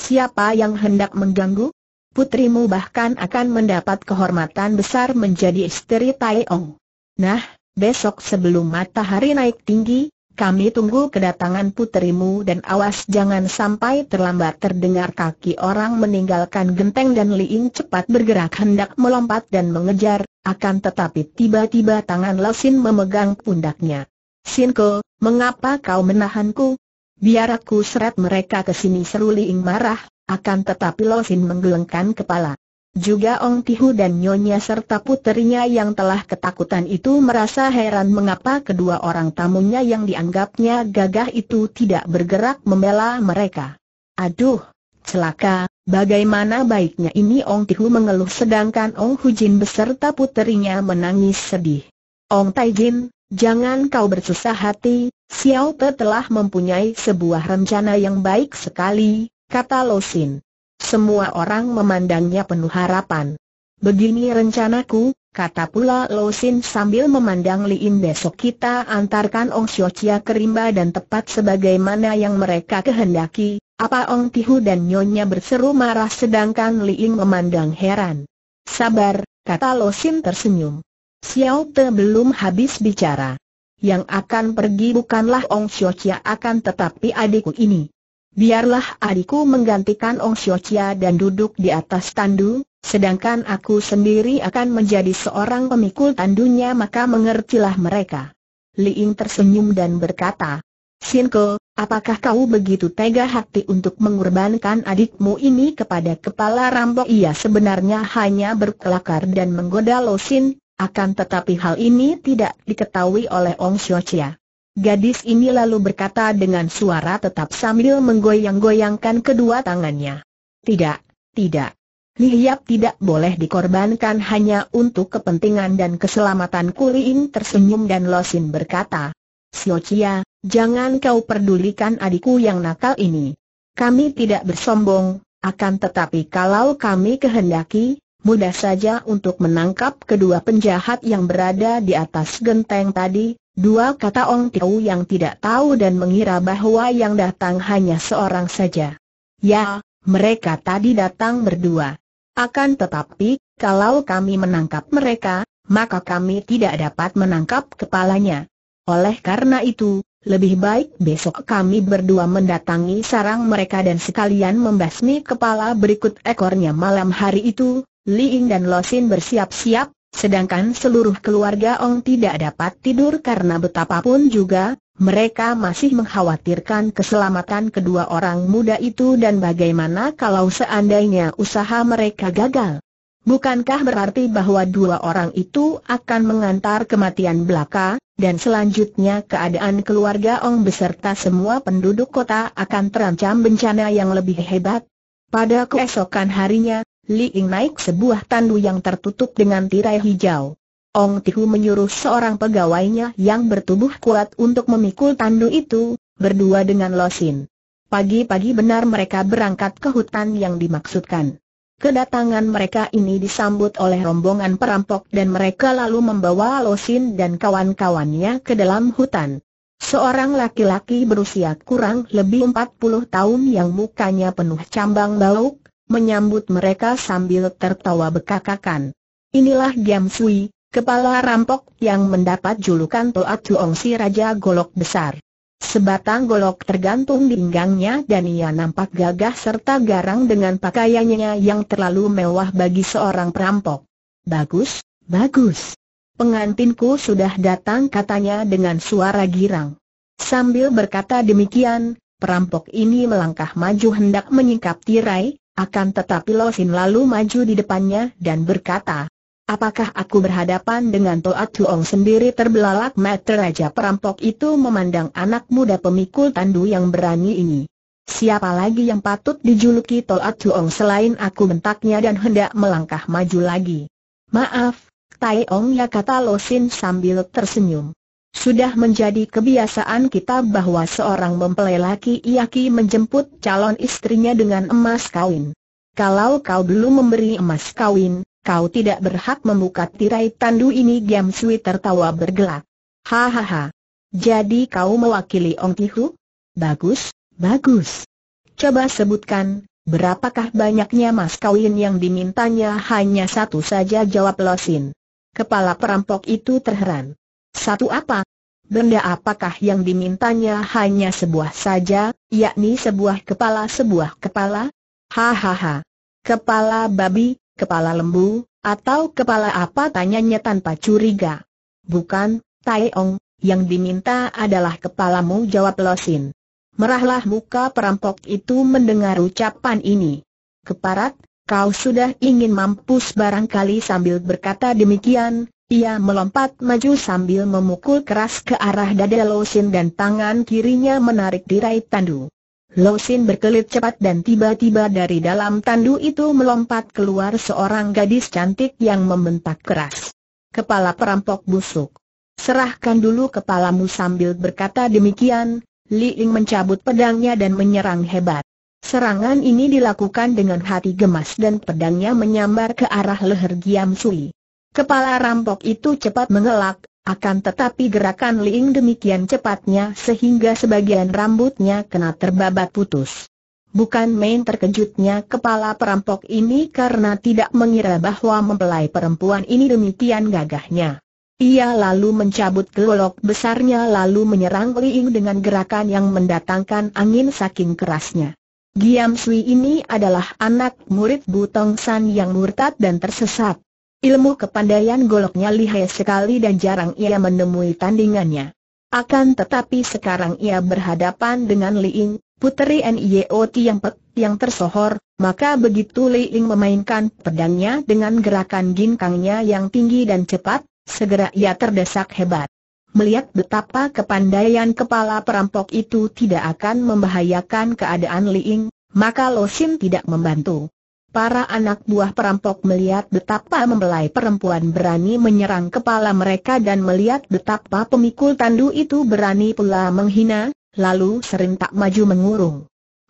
[SPEAKER 1] Siapa yang hendak mengganggu? putrimu bahkan akan mendapat kehormatan besar menjadi istri Tai Ong. Nah, besok sebelum matahari naik tinggi, kami tunggu kedatangan putrimu dan awas jangan sampai terlambat terdengar kaki orang meninggalkan genteng dan Liing cepat bergerak hendak melompat dan mengejar, akan tetapi tiba-tiba tangan Lesin memegang pundaknya. Sinko, mengapa kau menahanku? Biar aku seret mereka ke sini seru marah, akan tetapi Losin menggelengkan kepala. Juga Ong Tihu dan Nyonya serta puterinya yang telah ketakutan itu merasa heran mengapa kedua orang tamunya yang dianggapnya gagah itu tidak bergerak membela mereka. Aduh, celaka, bagaimana baiknya ini Ong Tihu mengeluh sedangkan Ong Hujin beserta puterinya menangis sedih. Ong Taijin, jangan kau bersusah hati, Xiao Te telah mempunyai sebuah rencana yang baik sekali, kata Losin. Semua orang memandangnya penuh harapan. Begini rencanaku, kata pula Losin sambil memandang Liin besok kita antarkan Ong Sio ke rimba dan tepat sebagaimana yang mereka kehendaki, apa Ong Tihu dan Nyonya berseru marah sedangkan Liin memandang heran. Sabar, kata Losin tersenyum. Xiao Te belum habis bicara. Yang akan pergi bukanlah Ong Sio akan tetapi adikku ini. Biarlah adikku menggantikan Ong Xiochia dan duduk di atas tandu, sedangkan aku sendiri akan menjadi seorang pemikul tandunya maka mengertilah mereka. Li Ying tersenyum dan berkata, Sinko, apakah kau begitu tega hati untuk mengorbankan adikmu ini kepada kepala rampok? Ia sebenarnya hanya berkelakar dan menggoda Losin, akan tetapi hal ini tidak diketahui oleh Ong Xiochia. Gadis ini lalu berkata dengan suara tetap sambil menggoyang-goyangkan kedua tangannya. Tidak, tidak. Lihiap tidak boleh dikorbankan hanya untuk kepentingan dan keselamatan Kuliin tersenyum dan Losin berkata. Siocia, jangan kau pedulikan adikku yang nakal ini. Kami tidak bersombong, akan tetapi kalau kami kehendaki, mudah saja untuk menangkap kedua penjahat yang berada di atas genteng tadi, Dua kata Ong Tau yang tidak tahu dan mengira bahwa yang datang hanya seorang saja. Ya, mereka tadi datang berdua. Akan tetapi, kalau kami menangkap mereka, maka kami tidak dapat menangkap kepalanya. Oleh karena itu, lebih baik besok kami berdua mendatangi sarang mereka dan sekalian membasmi kepala berikut ekornya malam hari itu, Liing dan Losin bersiap-siap, Sedangkan seluruh keluarga Ong tidak dapat tidur karena betapapun juga, mereka masih mengkhawatirkan keselamatan kedua orang muda itu dan bagaimana kalau seandainya usaha mereka gagal. Bukankah berarti bahwa dua orang itu akan mengantar kematian belaka, dan selanjutnya keadaan keluarga Ong beserta semua penduduk kota akan terancam bencana yang lebih hebat? Pada keesokan harinya, Li Ying naik sebuah tandu yang tertutup dengan tirai hijau. Ong Tihu menyuruh seorang pegawainya yang bertubuh kuat untuk memikul tandu itu, berdua dengan Losin. Pagi-pagi benar mereka berangkat ke hutan yang dimaksudkan. Kedatangan mereka ini disambut oleh rombongan perampok dan mereka lalu membawa Losin dan kawan-kawannya ke dalam hutan. Seorang laki-laki berusia kurang lebih 40 tahun yang mukanya penuh cambang bauk, menyambut mereka sambil tertawa bekakakan. Inilah Giam Sui, kepala rampok yang mendapat julukan Toa Chuong si Raja Golok Besar. Sebatang golok tergantung di pinggangnya dan ia nampak gagah serta garang dengan pakaiannya yang terlalu mewah bagi seorang perampok. Bagus, bagus. Pengantinku sudah datang katanya dengan suara girang. Sambil berkata demikian, perampok ini melangkah maju hendak menyingkap tirai, akan tetapi Lovin lalu maju di depannya dan berkata, Apakah aku berhadapan dengan Toa Tuong sendiri terbelalak mata Raja Perampok itu memandang anak muda pemikul tandu yang berani ini. Siapa lagi yang patut dijuluki Toa Tuong selain aku bentaknya dan hendak melangkah maju lagi. Maaf, Tai Ong ya kata Losin sambil tersenyum. Sudah menjadi kebiasaan kita bahwa seorang mempelai laki-laki menjemput calon istrinya dengan emas kawin. Kalau kau belum memberi emas kawin, kau tidak berhak membuka tirai tandu ini Giam Sui tertawa bergelak. Hahaha. Jadi kau mewakili Ong Tihu? Bagus, bagus. Coba sebutkan, berapakah banyaknya emas kawin yang dimintanya hanya satu saja jawab Losin. Kepala perampok itu terheran. Satu apa? Benda apakah yang dimintanya hanya sebuah saja, yakni sebuah kepala sebuah kepala? Hahaha. Kepala babi, kepala lembu, atau kepala apa tanyanya tanpa curiga. Bukan, Taeong, yang diminta adalah kepalamu jawab Losin. Merahlah muka perampok itu mendengar ucapan ini. Keparat, kau sudah ingin mampus barangkali sambil berkata demikian, ia melompat maju sambil memukul keras ke arah dada Losin dan tangan kirinya menarik tirai tandu. Losin berkelit cepat dan tiba-tiba dari dalam tandu itu melompat keluar seorang gadis cantik yang membentak keras. Kepala perampok busuk. Serahkan dulu kepalamu sambil berkata demikian, Li Ling mencabut pedangnya dan menyerang hebat. Serangan ini dilakukan dengan hati gemas dan pedangnya menyambar ke arah leher Giam Sui. Kepala rampok itu cepat mengelak, akan tetapi gerakan Liing demikian cepatnya sehingga sebagian rambutnya kena terbabat putus. Bukan main terkejutnya kepala perampok ini karena tidak mengira bahwa mempelai perempuan ini demikian gagahnya. Ia lalu mencabut gelok besarnya lalu menyerang Liing dengan gerakan yang mendatangkan angin saking kerasnya. Giam Sui ini adalah anak murid Butong San yang murtad dan tersesat. Ilmu kepandaian goloknya lihai sekali dan jarang ia menemui tandingannya. Akan tetapi sekarang ia berhadapan dengan Li Ying, puteri Nio Tiang Pek, yang tersohor, maka begitu Li Ying memainkan pedangnya dengan gerakan ginkangnya yang tinggi dan cepat, segera ia terdesak hebat. Melihat betapa kepandaian kepala perampok itu tidak akan membahayakan keadaan Li Ying, maka Lo Xin tidak membantu. Para anak buah perampok melihat betapa membelai perempuan berani menyerang kepala mereka dan melihat betapa pemikul tandu itu berani pula menghina, lalu serentak maju mengurung.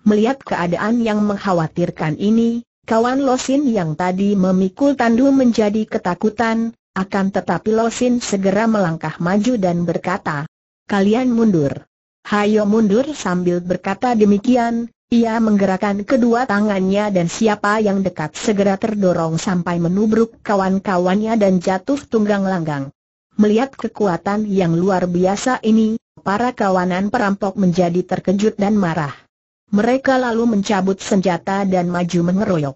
[SPEAKER 1] Melihat keadaan yang mengkhawatirkan ini, kawan Losin yang tadi memikul tandu menjadi ketakutan, akan tetapi Losin segera melangkah maju dan berkata, Kalian mundur. Hayo mundur sambil berkata demikian, ia menggerakkan kedua tangannya dan siapa yang dekat segera terdorong sampai menubruk kawan-kawannya dan jatuh tunggang langgang. Melihat kekuatan yang luar biasa ini, para kawanan perampok menjadi terkejut dan marah. Mereka lalu mencabut senjata dan maju mengeroyok.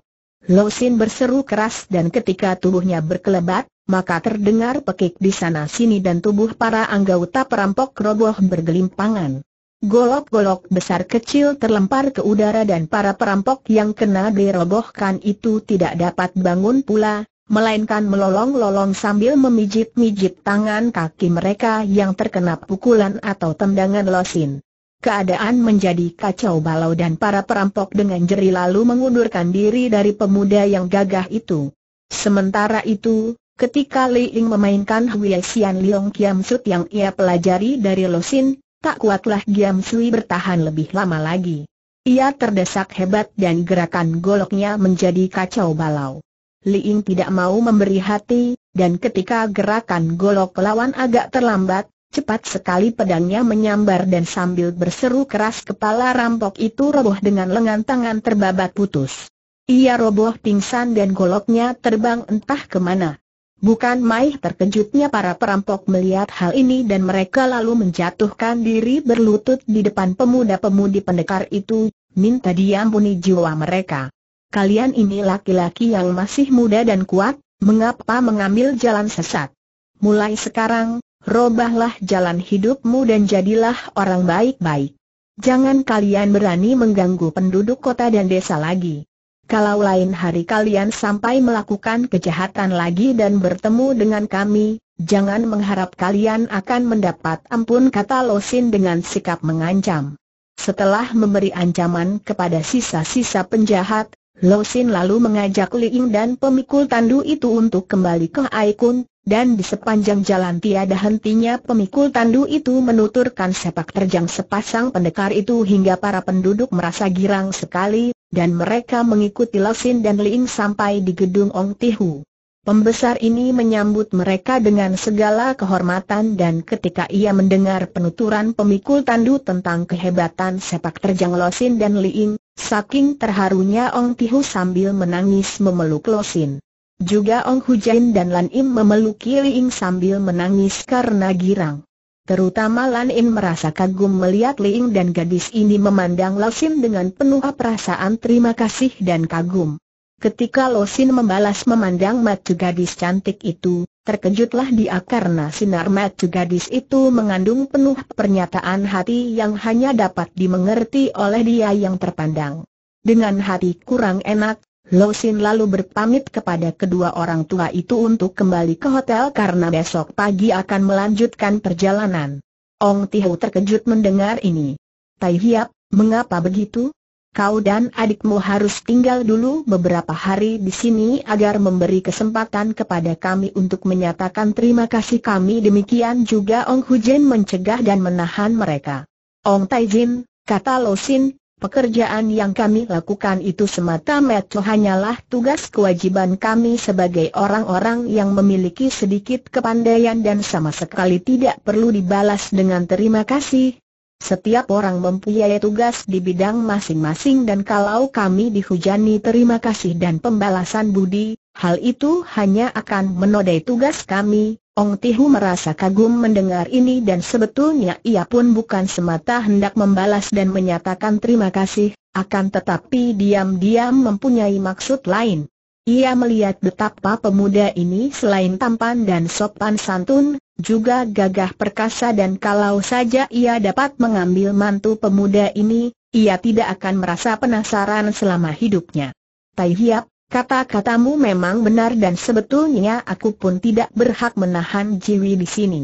[SPEAKER 1] Losin berseru keras dan ketika tubuhnya berkelebat, maka terdengar pekik di sana sini dan tubuh para anggota perampok roboh bergelimpangan. Golok-golok besar kecil terlempar ke udara dan para perampok yang kena dirobohkan itu tidak dapat bangun pula, melainkan melolong-lolong sambil memijit-mijit tangan kaki mereka yang terkena pukulan atau tendangan losin. Keadaan menjadi kacau balau dan para perampok dengan jeri lalu mengundurkan diri dari pemuda yang gagah itu. Sementara itu, ketika Li Ying memainkan Hui Xian Liong Kiam Sut yang ia pelajari dari Losin, Tak kuatlah Giam Sui bertahan lebih lama lagi. Ia terdesak hebat dan gerakan goloknya menjadi kacau balau. Li Ying tidak mau memberi hati, dan ketika gerakan golok lawan agak terlambat, cepat sekali pedangnya menyambar dan sambil berseru keras kepala rampok itu roboh dengan lengan tangan terbabat putus. Ia roboh pingsan dan goloknya terbang entah kemana. Bukan Mai, terkejutnya para perampok melihat hal ini dan mereka lalu menjatuhkan diri berlutut di depan pemuda-pemudi pendekar itu, minta diampuni jiwa mereka. Kalian ini laki-laki yang masih muda dan kuat, mengapa mengambil jalan sesat? Mulai sekarang, robahlah jalan hidupmu dan jadilah orang baik-baik. Jangan kalian berani mengganggu penduduk kota dan desa lagi kalau lain hari kalian sampai melakukan kejahatan lagi dan bertemu dengan kami, jangan mengharap kalian akan mendapat ampun kata Losin dengan sikap mengancam. Setelah memberi ancaman kepada sisa-sisa penjahat, Losin lalu mengajak Liing dan pemikul tandu itu untuk kembali ke Aikun, dan di sepanjang jalan tiada hentinya pemikul tandu itu menuturkan sepak terjang sepasang pendekar itu hingga para penduduk merasa girang sekali, dan mereka mengikuti Losin dan Liing sampai di gedung Ong Tihu. Pembesar ini menyambut mereka dengan segala kehormatan dan ketika ia mendengar penuturan pemikul tandu tentang kehebatan sepak terjang Losin dan Liing, saking terharunya Ong Tihu sambil menangis memeluk Losin. Juga Ong Hujain dan Lan Im memeluk Liing sambil menangis karena girang. Terutama Lan In merasa kagum melihat Liing dan gadis ini memandang Losin dengan penuh perasaan terima kasih dan kagum. Ketika Losin membalas memandang mata gadis cantik itu, terkejutlah dia karena sinar mata gadis itu mengandung penuh pernyataan hati yang hanya dapat dimengerti oleh dia yang terpandang. Dengan hati kurang enak, Lo Sin lalu berpamit kepada kedua orang tua itu untuk kembali ke hotel karena besok pagi akan melanjutkan perjalanan. Ong Tihu terkejut mendengar ini. Tai Hiap, mengapa begitu? Kau dan adikmu harus tinggal dulu beberapa hari di sini agar memberi kesempatan kepada kami untuk menyatakan terima kasih kami demikian juga Ong Hujen mencegah dan menahan mereka. Ong Taijin, kata Lo Sin, Pekerjaan yang kami lakukan itu semata-mata hanyalah tugas kewajiban kami sebagai orang-orang yang memiliki sedikit kepandaian dan sama sekali tidak perlu dibalas dengan terima kasih. Setiap orang mempunyai tugas di bidang masing-masing dan kalau kami dihujani terima kasih dan pembalasan budi, hal itu hanya akan menodai tugas kami, Ong Tihu merasa kagum mendengar ini dan sebetulnya ia pun bukan semata hendak membalas dan menyatakan terima kasih, akan tetapi diam-diam mempunyai maksud lain. Ia melihat betapa pemuda ini selain tampan dan sopan santun, juga gagah perkasa dan kalau saja ia dapat mengambil mantu pemuda ini, ia tidak akan merasa penasaran selama hidupnya. Tai Hiap, Kata-katamu memang benar dan sebetulnya aku pun tidak berhak menahan Jiwi di sini.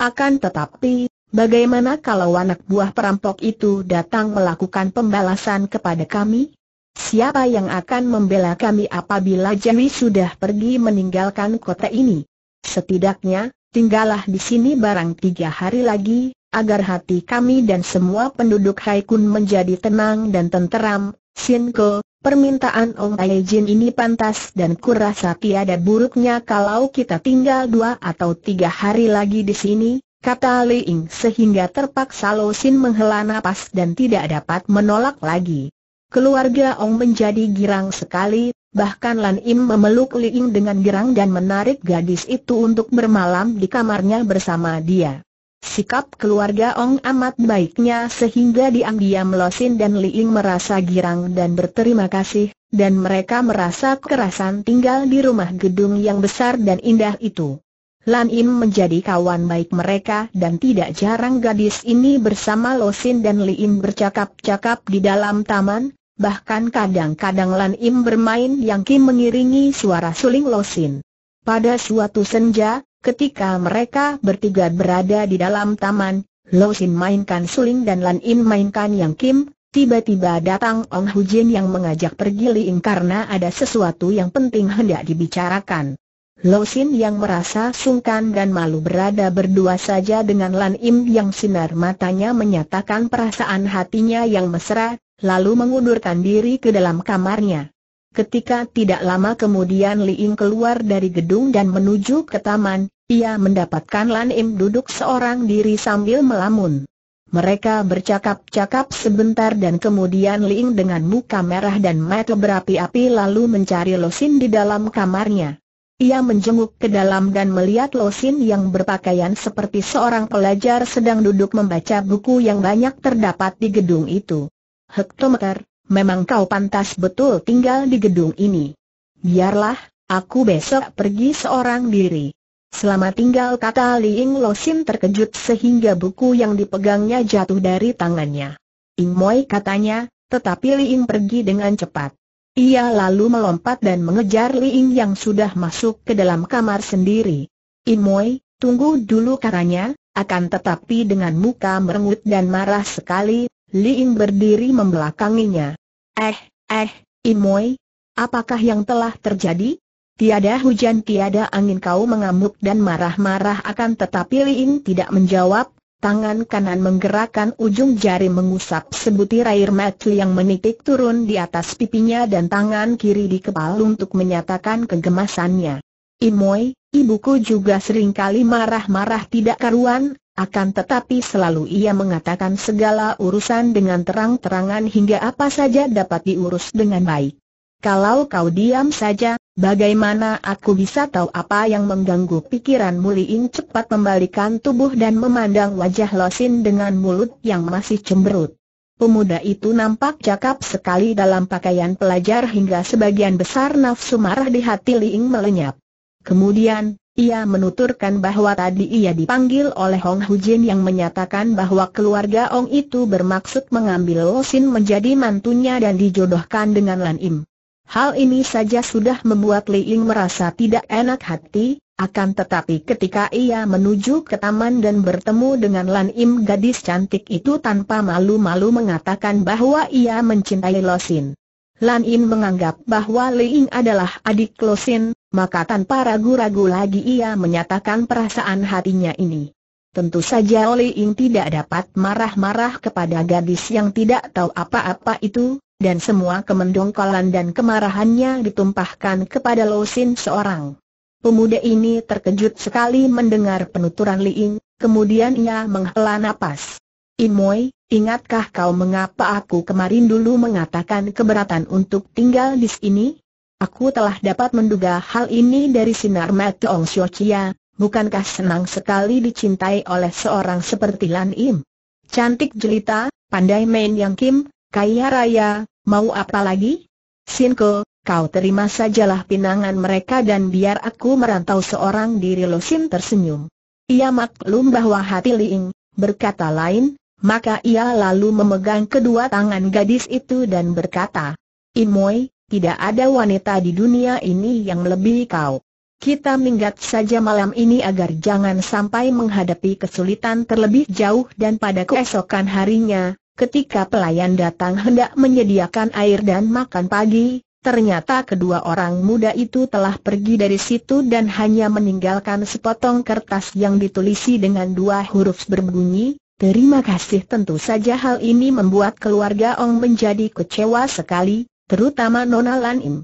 [SPEAKER 1] Akan tetapi, bagaimana kalau anak buah perampok itu datang melakukan pembalasan kepada kami? Siapa yang akan membela kami apabila Jiwi sudah pergi meninggalkan kota ini? Setidaknya, tinggallah di sini barang tiga hari lagi, agar hati kami dan semua penduduk Haikun menjadi tenang dan tenteram, Sinko, Permintaan Ong Tai Jin ini pantas dan kurasa tiada buruknya kalau kita tinggal dua atau tiga hari lagi di sini, kata Li Ying sehingga terpaksa Lo Sin menghela nafas dan tidak dapat menolak lagi. Keluarga Ong menjadi girang sekali, bahkan Lan Im memeluk Li Ying dengan girang dan menarik gadis itu untuk bermalam di kamarnya bersama dia. Sikap keluarga Ong amat baiknya sehingga diam-diam Losin dan Liing merasa girang dan berterima kasih, dan mereka merasa kerasan tinggal di rumah gedung yang besar dan indah itu. Lan Im menjadi kawan baik mereka dan tidak jarang gadis ini bersama Losin dan Liing bercakap-cakap di dalam taman, bahkan kadang-kadang Lan Im bermain yang kim mengiringi suara suling Losin. Pada suatu senja, Ketika mereka bertiga berada di dalam taman, Lo mainkan suling dan Lan In mainkan yang Kim, tiba-tiba datang Ong Hu Jin yang mengajak pergi Li Ing karena ada sesuatu yang penting hendak dibicarakan. Lo yang merasa sungkan dan malu berada berdua saja dengan Lan Im yang sinar matanya menyatakan perasaan hatinya yang mesra, lalu mengundurkan diri ke dalam kamarnya. Ketika tidak lama kemudian Liing keluar dari gedung dan menuju ke taman, ia mendapatkan Lan Im duduk seorang diri sambil melamun. Mereka bercakap-cakap sebentar dan kemudian Liing dengan muka merah dan mata berapi-api lalu mencari Losin di dalam kamarnya. Ia menjenguk ke dalam dan melihat Losin yang berpakaian seperti seorang pelajar sedang duduk membaca buku yang banyak terdapat di gedung itu. Hektometer, memang kau pantas betul tinggal di gedung ini. Biarlah, aku besok pergi seorang diri. Selama tinggal kata Liing Losin terkejut sehingga buku yang dipegangnya jatuh dari tangannya. Ing Moi katanya, tetapi Liing pergi dengan cepat. Ia lalu melompat dan mengejar Liing yang sudah masuk ke dalam kamar sendiri. In Moi, tunggu dulu katanya, akan tetapi dengan muka merengut dan marah sekali, Ying berdiri membelakanginya. Eh, eh, Imoy, apakah yang telah terjadi? Tiada hujan tiada angin kau mengamuk dan marah-marah akan tetapi Ying tidak menjawab, tangan kanan menggerakkan ujung jari mengusap sebutir air mata yang menitik turun di atas pipinya dan tangan kiri di kepala untuk menyatakan kegemasannya. Imoy, ibuku juga seringkali marah-marah tidak karuan, akan tetapi selalu ia mengatakan segala urusan dengan terang-terangan hingga apa saja dapat diurus dengan baik. Kalau kau diam saja, bagaimana aku bisa tahu apa yang mengganggu pikiran Muliin cepat membalikan tubuh dan memandang wajah Losin dengan mulut yang masih cemberut. Pemuda itu nampak cakap sekali dalam pakaian pelajar hingga sebagian besar nafsu marah di hati Liing melenyap. Kemudian, ia menuturkan bahwa tadi ia dipanggil oleh Hong Hujin yang menyatakan bahwa keluarga Ong itu bermaksud mengambil Lo Sin menjadi mantunya dan dijodohkan dengan Lan Im. Hal ini saja sudah membuat Li Ying merasa tidak enak hati, akan tetapi ketika ia menuju ke taman dan bertemu dengan Lan Im gadis cantik itu tanpa malu-malu mengatakan bahwa ia mencintai Lo Sin. Lan Yin menganggap bahwa Li Ying adalah adik Lo Sin, maka tanpa ragu-ragu lagi ia menyatakan perasaan hatinya ini. Tentu saja Li Ying tidak dapat marah-marah kepada gadis yang tidak tahu apa-apa itu, dan semua kemendongkolan dan kemarahannya ditumpahkan kepada Lo Sin seorang. Pemuda ini terkejut sekali mendengar penuturan Li Ying, kemudian ia menghela napas. Imoy, Ingatkah kau mengapa aku kemarin dulu mengatakan keberatan untuk tinggal di sini? Aku telah dapat menduga hal ini dari sinar mata Ong Xiu Chia, bukankah senang sekali dicintai oleh seorang seperti Lan Im? Cantik jelita, pandai main yang kim, kaya raya, mau apa lagi? Sinko, kau terima sajalah pinangan mereka dan biar aku merantau seorang diri Losin tersenyum. Ia maklum bahwa hati Liing, berkata lain, maka ia lalu memegang kedua tangan gadis itu dan berkata, Imoy, tidak ada wanita di dunia ini yang lebih kau. Kita minggat saja malam ini agar jangan sampai menghadapi kesulitan terlebih jauh dan pada keesokan harinya, ketika pelayan datang hendak menyediakan air dan makan pagi, ternyata kedua orang muda itu telah pergi dari situ dan hanya meninggalkan sepotong kertas yang ditulisi dengan dua huruf berbunyi, Terima kasih tentu saja hal ini membuat keluarga Ong menjadi kecewa sekali, terutama Nona Lan Im.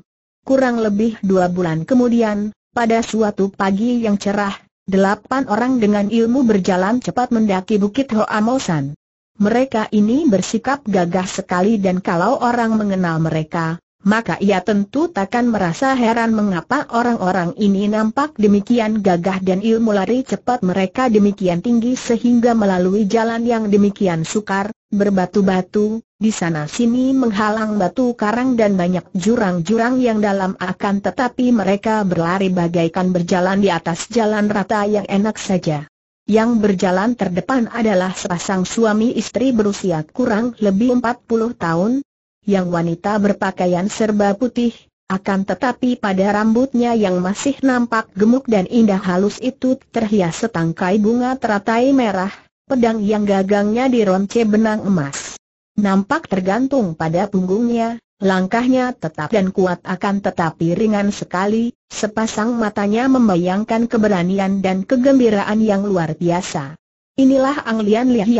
[SPEAKER 1] Kurang lebih dua bulan kemudian, pada suatu pagi yang cerah, delapan orang dengan ilmu berjalan cepat mendaki Bukit Hoamosan. Mereka ini bersikap gagah sekali dan kalau orang mengenal mereka, maka ia tentu takkan merasa heran mengapa orang-orang ini nampak demikian gagah dan ilmu lari cepat mereka demikian tinggi sehingga melalui jalan yang demikian sukar, berbatu-batu, di sana-sini menghalang batu karang dan banyak jurang-jurang yang dalam akan tetapi mereka berlari bagaikan berjalan di atas jalan rata yang enak saja. Yang berjalan terdepan adalah sepasang suami istri berusia kurang lebih 40 tahun, yang wanita berpakaian serba putih, akan tetapi pada rambutnya yang masih nampak gemuk dan indah halus itu terhias setangkai bunga teratai merah, pedang yang gagangnya dironce benang emas. Nampak tergantung pada punggungnya, langkahnya tetap dan kuat akan tetapi ringan sekali, sepasang matanya membayangkan keberanian dan kegembiraan yang luar biasa. Inilah Ang Lian Lian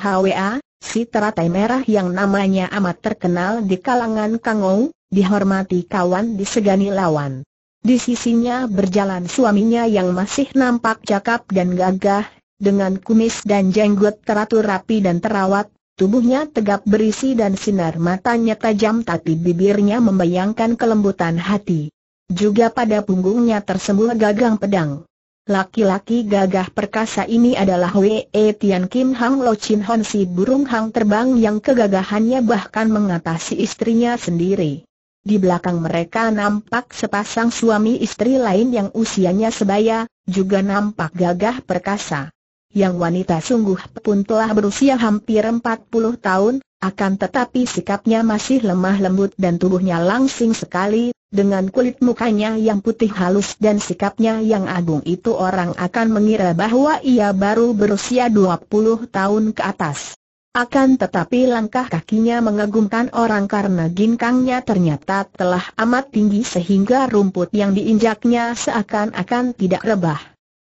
[SPEAKER 1] Hwa, si teratai merah yang namanya amat terkenal di kalangan Kangou, dihormati kawan disegani lawan. Di sisinya berjalan suaminya yang masih nampak cakap dan gagah, dengan kumis dan jenggot teratur rapi dan terawat, tubuhnya tegap berisi dan sinar matanya tajam tapi bibirnya membayangkan kelembutan hati. Juga pada punggungnya tersembul gagang pedang. Laki-laki gagah perkasa ini adalah Wei Tian Kim Hang Lo Chin Hon si burung hang terbang yang kegagahannya bahkan mengatasi istrinya sendiri. Di belakang mereka nampak sepasang suami istri lain yang usianya sebaya, juga nampak gagah perkasa. Yang wanita sungguh pun telah berusia hampir 40 tahun, akan tetapi sikapnya masih lemah lembut dan tubuhnya langsing sekali, dengan kulit mukanya yang putih halus dan sikapnya yang agung itu orang akan mengira bahwa ia baru berusia 20 tahun ke atas. Akan tetapi langkah kakinya mengagumkan orang karena ginkangnya ternyata telah amat tinggi sehingga rumput yang diinjaknya seakan-akan tidak rebah.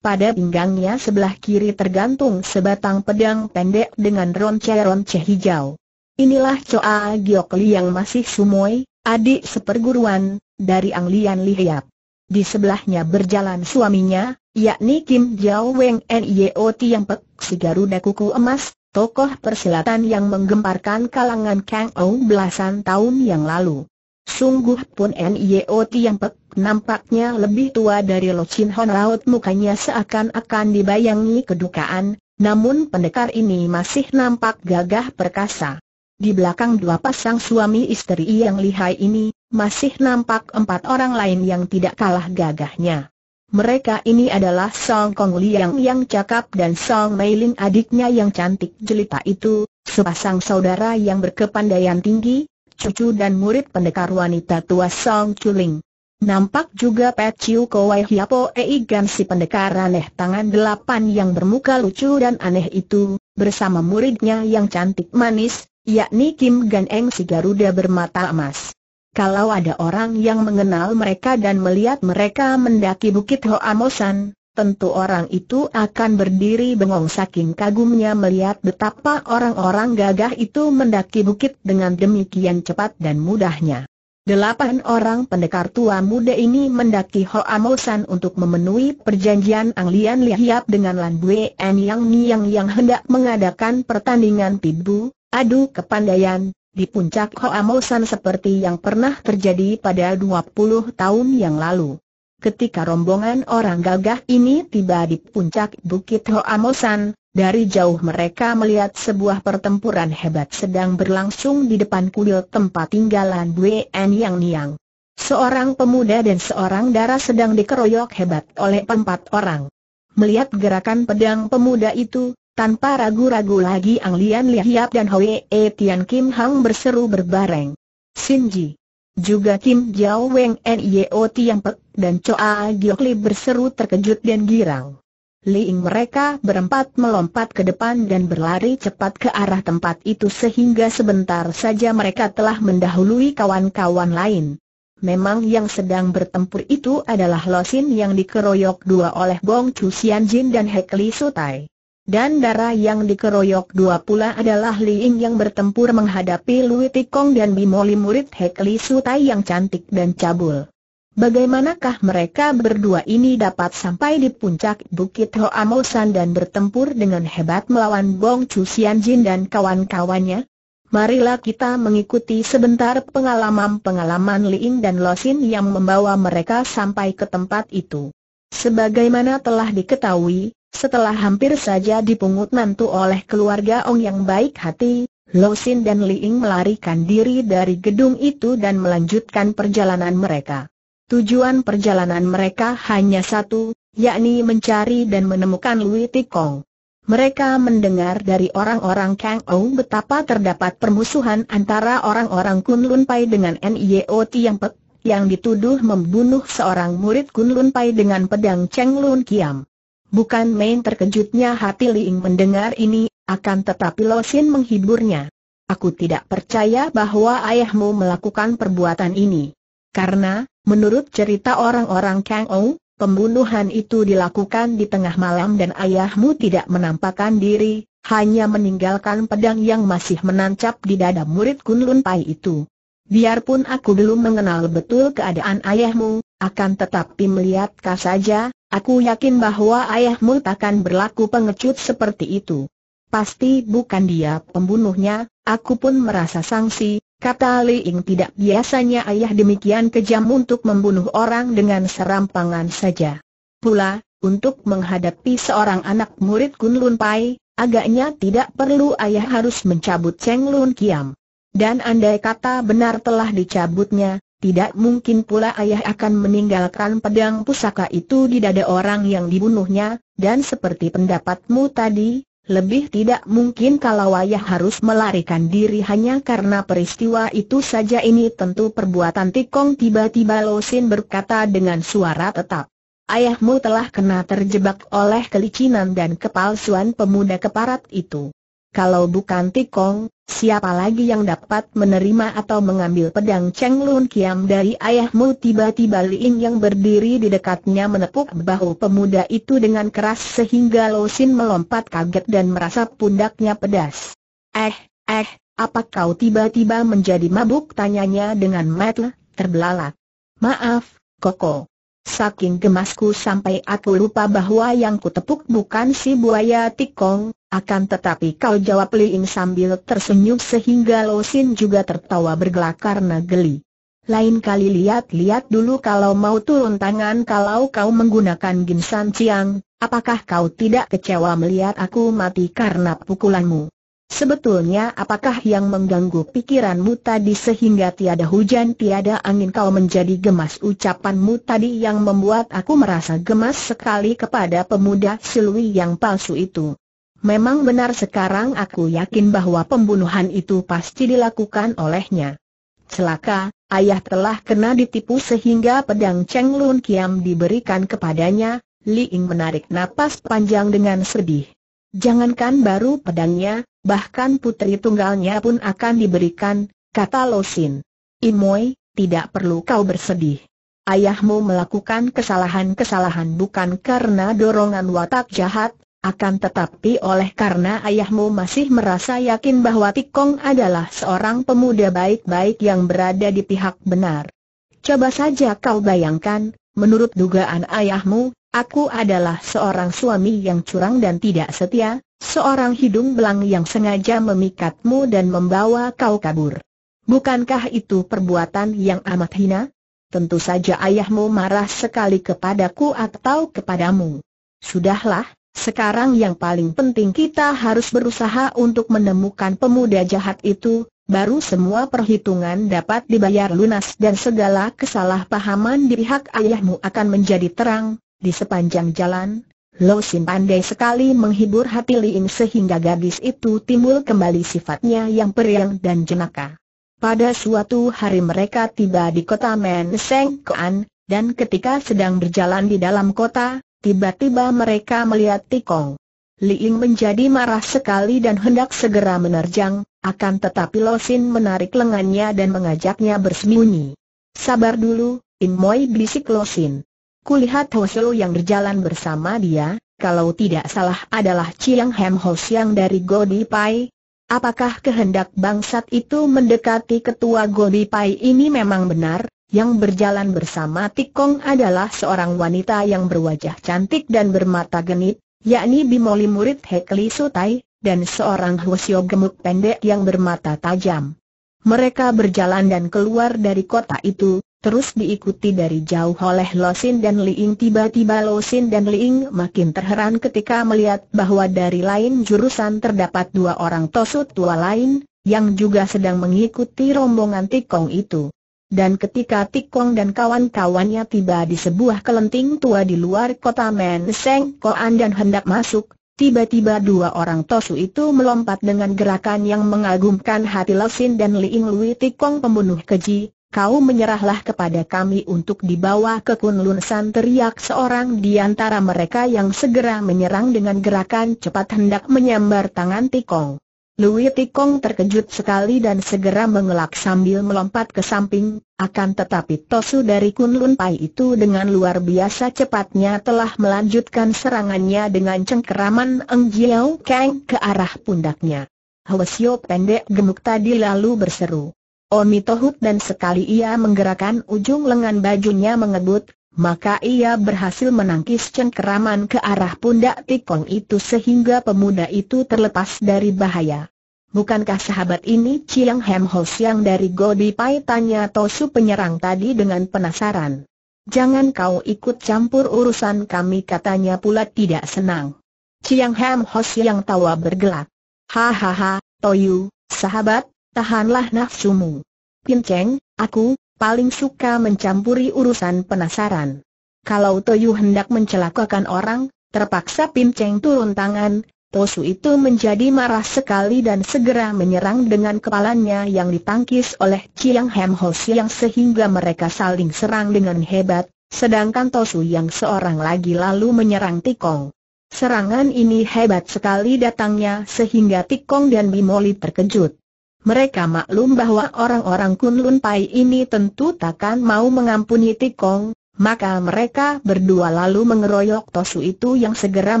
[SPEAKER 1] Pada pinggangnya sebelah kiri tergantung sebatang pedang pendek dengan ronce-ronce hijau. Inilah Choa Giok Li yang masih sumoi, adik seperguruan, dari Anglian Hiap. Di sebelahnya berjalan suaminya, yakni Kim Jiao Weng Niot yang pek si Garuda Kuku Emas, tokoh persilatan yang menggemparkan kalangan Kang Ou belasan tahun yang lalu. Sungguh pun Niot yang pek nampaknya lebih tua dari Lo Chin Hon Raut mukanya seakan-akan dibayangi kedukaan, namun pendekar ini masih nampak gagah perkasa. Di belakang dua pasang suami istri yang lihai ini, masih nampak empat orang lain yang tidak kalah gagahnya. Mereka ini adalah Song Kong Liang yang cakap dan Song Mei Lin adiknya yang cantik jelita itu, sepasang saudara yang berkepandaian tinggi, cucu dan murid pendekar wanita tua Song Chuling. Nampak juga Pei Chiu Kowai Hiapo Gan si pendekar aneh tangan delapan yang bermuka lucu dan aneh itu, bersama muridnya yang cantik manis, yakni Kim Gan Eng si Garuda bermata emas. Kalau ada orang yang mengenal mereka dan melihat mereka mendaki Bukit Hoamosan, tentu orang itu akan berdiri bengong saking kagumnya melihat betapa orang-orang gagah itu mendaki bukit dengan demikian cepat dan mudahnya. Delapan orang pendekar tua muda ini mendaki Hoa Mosan untuk memenuhi perjanjian Ang Lian Lihiap dengan Lan En Yang Niang yang hendak mengadakan pertandingan pibu, Adu kepandaian, di puncak Hoamosan seperti yang pernah terjadi pada 20 tahun yang lalu. Ketika rombongan orang gagah ini tiba di puncak Bukit Hoamosan, dari jauh mereka melihat sebuah pertempuran hebat sedang berlangsung di depan kuil tempat tinggalan Buen Yang Niang. Seorang pemuda dan seorang darah sedang dikeroyok hebat oleh empat orang. Melihat gerakan pedang pemuda itu, tanpa ragu-ragu lagi Ang Lian Lihiap dan E Tian Kim Hang berseru berbareng. Shinji, Juga Kim Jiao Weng Nio Tiang Pek dan Choa Giok Li berseru terkejut dan girang. Liing mereka berempat melompat ke depan dan berlari cepat ke arah tempat itu sehingga sebentar saja mereka telah mendahului kawan-kawan lain. Memang yang sedang bertempur itu adalah Losin yang dikeroyok dua oleh Bong Chu Jin dan Hek Li Sutai. Dan darah yang dikeroyok dua pula adalah Li Ying yang bertempur menghadapi Lui Tikong dan Bimoli murid Hek Li Sutai yang cantik dan cabul. Bagaimanakah mereka berdua ini dapat sampai di puncak Bukit Hoamosan dan bertempur dengan hebat melawan Bong Chu Jin dan kawan-kawannya? Marilah kita mengikuti sebentar pengalaman-pengalaman Li Ying dan Losin yang membawa mereka sampai ke tempat itu. Sebagaimana telah diketahui, setelah hampir saja dipungut mantu oleh keluarga Ong yang baik hati, Lo Sin dan Li Ying melarikan diri dari gedung itu dan melanjutkan perjalanan mereka. Tujuan perjalanan mereka hanya satu, yakni mencari dan menemukan Lui Tikong. Mereka mendengar dari orang-orang Kang Ou betapa terdapat permusuhan antara orang-orang Kun Lun Pai dengan NIO Tiang Pek, yang dituduh membunuh seorang murid Kun Lun Pai dengan pedang Cheng Lun Kiam. Bukan main terkejutnya hati Li Ying mendengar ini, akan tetapi Losin menghiburnya. Aku tidak percaya bahwa ayahmu melakukan perbuatan ini. Karena, menurut cerita orang-orang Kang Ou, pembunuhan itu dilakukan di tengah malam dan ayahmu tidak menampakkan diri, hanya meninggalkan pedang yang masih menancap di dada murid Kunlun Pai itu. Biarpun aku belum mengenal betul keadaan ayahmu, akan tetapi melihat kau saja, aku yakin bahwa ayahmu takkan berlaku pengecut seperti itu. Pasti bukan dia pembunuhnya, aku pun merasa sangsi, kata Li Ying tidak biasanya ayah demikian kejam untuk membunuh orang dengan serampangan saja. Pula, untuk menghadapi seorang anak murid Kun Lun Pai, agaknya tidak perlu ayah harus mencabut Cheng Lun Kiam. Dan andai kata benar telah dicabutnya, tidak mungkin pula ayah akan meninggalkan pedang pusaka itu di dada orang yang dibunuhnya, dan seperti pendapatmu tadi, lebih tidak mungkin kalau ayah harus melarikan diri hanya karena peristiwa itu saja ini tentu perbuatan tikong tiba-tiba Losin berkata dengan suara tetap. Ayahmu telah kena terjebak oleh kelicinan dan kepalsuan pemuda keparat itu. Kalau bukan Tikong, siapa lagi yang dapat menerima atau mengambil pedang Cheng Lun Kiam dari ayahmu tiba-tiba Liin yang berdiri di dekatnya menepuk bahu pemuda itu dengan keras sehingga Losin melompat kaget dan merasa pundaknya pedas. Eh, eh, apa kau tiba-tiba menjadi mabuk tanyanya dengan metel, terbelalak. Maaf, Koko. Saking gemasku sampai aku lupa bahwa yang kutepuk bukan si buaya tikong, akan tetapi kau jawab Liing sambil tersenyum sehingga Losin juga tertawa bergelak karena geli. Lain kali lihat-lihat dulu kalau mau turun tangan kalau kau menggunakan ginsan ciang, apakah kau tidak kecewa melihat aku mati karena pukulanmu? Sebetulnya apakah yang mengganggu pikiranmu tadi sehingga tiada hujan tiada angin kau menjadi gemas ucapanmu tadi yang membuat aku merasa gemas sekali kepada pemuda silui yang palsu itu. Memang benar sekarang aku yakin bahwa pembunuhan itu pasti dilakukan olehnya. Celaka, ayah telah kena ditipu sehingga pedang Cheng Lun Kiam diberikan kepadanya, Li Ying menarik napas panjang dengan sedih. Jangankan baru pedangnya, bahkan putri tunggalnya pun akan diberikan, kata Lo Sin. Imoy, tidak perlu kau bersedih. Ayahmu melakukan kesalahan-kesalahan bukan karena dorongan watak jahat, akan tetapi oleh karena ayahmu masih merasa yakin bahwa Tikong adalah seorang pemuda baik-baik yang berada di pihak benar. Coba saja kau bayangkan, menurut dugaan ayahmu, aku adalah seorang suami yang curang dan tidak setia, seorang hidung belang yang sengaja memikatmu dan membawa kau kabur. Bukankah itu perbuatan yang amat hina? Tentu saja ayahmu marah sekali kepadaku atau kepadamu. Sudahlah, sekarang yang paling penting kita harus berusaha untuk menemukan pemuda jahat itu, baru semua perhitungan dapat dibayar lunas dan segala kesalahpahaman di pihak ayahmu akan menjadi terang, di sepanjang jalan, Lo Sin pandai sekali menghibur hati Liin sehingga gadis itu timbul kembali sifatnya yang periang dan jenaka. Pada suatu hari mereka tiba di kota Menseng Koan, dan ketika sedang berjalan di dalam kota, Tiba-tiba mereka melihat Tikong. Liing menjadi marah sekali dan hendak segera menerjang, akan tetapi Losin menarik lengannya dan mengajaknya bersembunyi. Sabar dulu, In Moi bisik Losin. Kulihat Hoseo yang berjalan bersama dia, kalau tidak salah adalah Chiang Hem Hos yang dari Godi Pai. Apakah kehendak bangsat itu mendekati ketua Godi Pai ini memang benar, yang berjalan bersama Tikong adalah seorang wanita yang berwajah cantik dan bermata genit, yakni Bimoli murid Hekli Sutai, dan seorang Hwasyo gemuk pendek yang bermata tajam. Mereka berjalan dan keluar dari kota itu, terus diikuti dari jauh oleh Losin dan Liing. Tiba-tiba Losin dan Liing makin terheran ketika melihat bahwa dari lain jurusan terdapat dua orang tosut tua lain, yang juga sedang mengikuti rombongan Tikong itu. Dan ketika Tikong dan kawan-kawannya tiba di sebuah kelenting tua di luar kota Menseng Koan dan hendak masuk, tiba-tiba dua orang tosu itu melompat dengan gerakan yang mengagumkan hati Lesin dan Liing Lui Tikong pembunuh keji, Kau menyerahlah kepada kami untuk dibawa ke Kunlun San teriak seorang di antara mereka yang segera menyerang dengan gerakan cepat hendak menyambar tangan Tikong. Lui Tikong terkejut sekali dan segera mengelak sambil melompat ke samping, akan tetapi Tosu dari Kunlun Pai itu dengan luar biasa cepatnya telah melanjutkan serangannya dengan cengkeraman Eng Jiao Kang ke arah pundaknya. Hwasyo pendek gemuk tadi lalu berseru. Omi Tohut dan sekali ia menggerakkan ujung lengan bajunya mengebut, maka ia berhasil menangkis cengkeraman ke arah pundak Tikong itu sehingga pemuda itu terlepas dari bahaya. Bukankah sahabat ini Chiang Hem Ho Siang dari Godi Pai tanya Tosu penyerang tadi dengan penasaran. Jangan kau ikut campur urusan kami katanya pula tidak senang. Chiang Hem Ho Siang tawa bergelak. Hahaha, Toyu, sahabat, tahanlah nafsumu. Pinceng, aku, paling suka mencampuri urusan penasaran. Kalau Toyu hendak mencelakakan orang, terpaksa Pin Cheng turun tangan, Tosu itu menjadi marah sekali dan segera menyerang dengan kepalanya yang ditangkis oleh Chiang Hem Ho Siang sehingga mereka saling serang dengan hebat, sedangkan Tosu yang seorang lagi lalu menyerang Tikong. Serangan ini hebat sekali datangnya sehingga Tikong dan Bimoli terkejut. Mereka maklum bahwa orang-orang Kunlun Pai ini tentu takkan mau mengampuni Tikong, maka mereka berdua lalu mengeroyok Tosu itu yang segera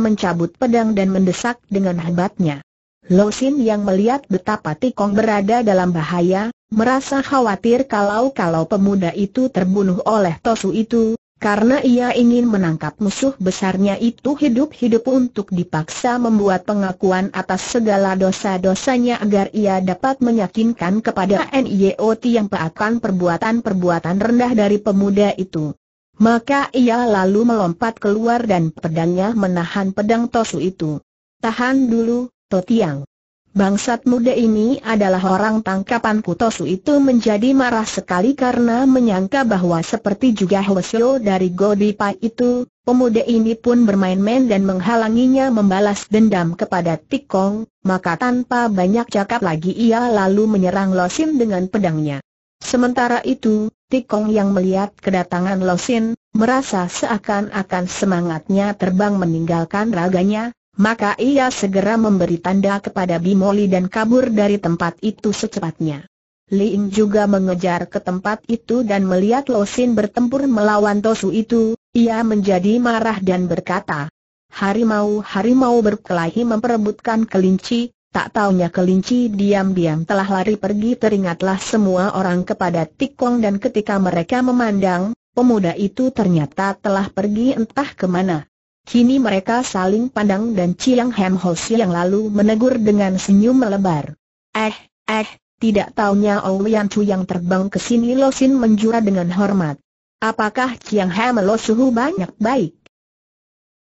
[SPEAKER 1] mencabut pedang dan mendesak dengan hebatnya. Losin yang melihat betapa Tikong berada dalam bahaya, merasa khawatir kalau-kalau pemuda itu terbunuh oleh Tosu itu, karena ia ingin menangkap musuh besarnya itu hidup-hidup untuk dipaksa membuat pengakuan atas segala dosa-dosanya agar ia dapat meyakinkan kepada NIO yang peakan perbuatan-perbuatan rendah dari pemuda itu. Maka ia lalu melompat keluar dan pedangnya menahan pedang Tosu itu. Tahan dulu, Totiang. Bangsat muda ini adalah orang tangkapan Kutosu itu menjadi marah sekali karena menyangka bahwa seperti juga Hwasyo dari Godipa itu, pemuda ini pun bermain-main dan menghalanginya membalas dendam kepada Tikong, maka tanpa banyak cakap lagi ia lalu menyerang Losin dengan pedangnya. Sementara itu, Tikong yang melihat kedatangan Losin, merasa seakan-akan semangatnya terbang meninggalkan raganya, maka ia segera memberi tanda kepada Bimoli dan kabur dari tempat itu secepatnya. Liing juga mengejar ke tempat itu dan melihat Losin bertempur melawan Tosu itu, ia menjadi marah dan berkata, Harimau-harimau berkelahi memperebutkan kelinci, tak taunya kelinci diam-diam telah lari pergi teringatlah semua orang kepada Tikong dan ketika mereka memandang, pemuda itu ternyata telah pergi entah kemana. Kini mereka saling pandang dan Chiang Hem Ho yang lalu menegur dengan senyum melebar. Eh, eh, tidak taunya Oulian Chu yang terbang ke sini Sin menjura dengan hormat. Apakah Chiang Hem Lo suhu banyak baik?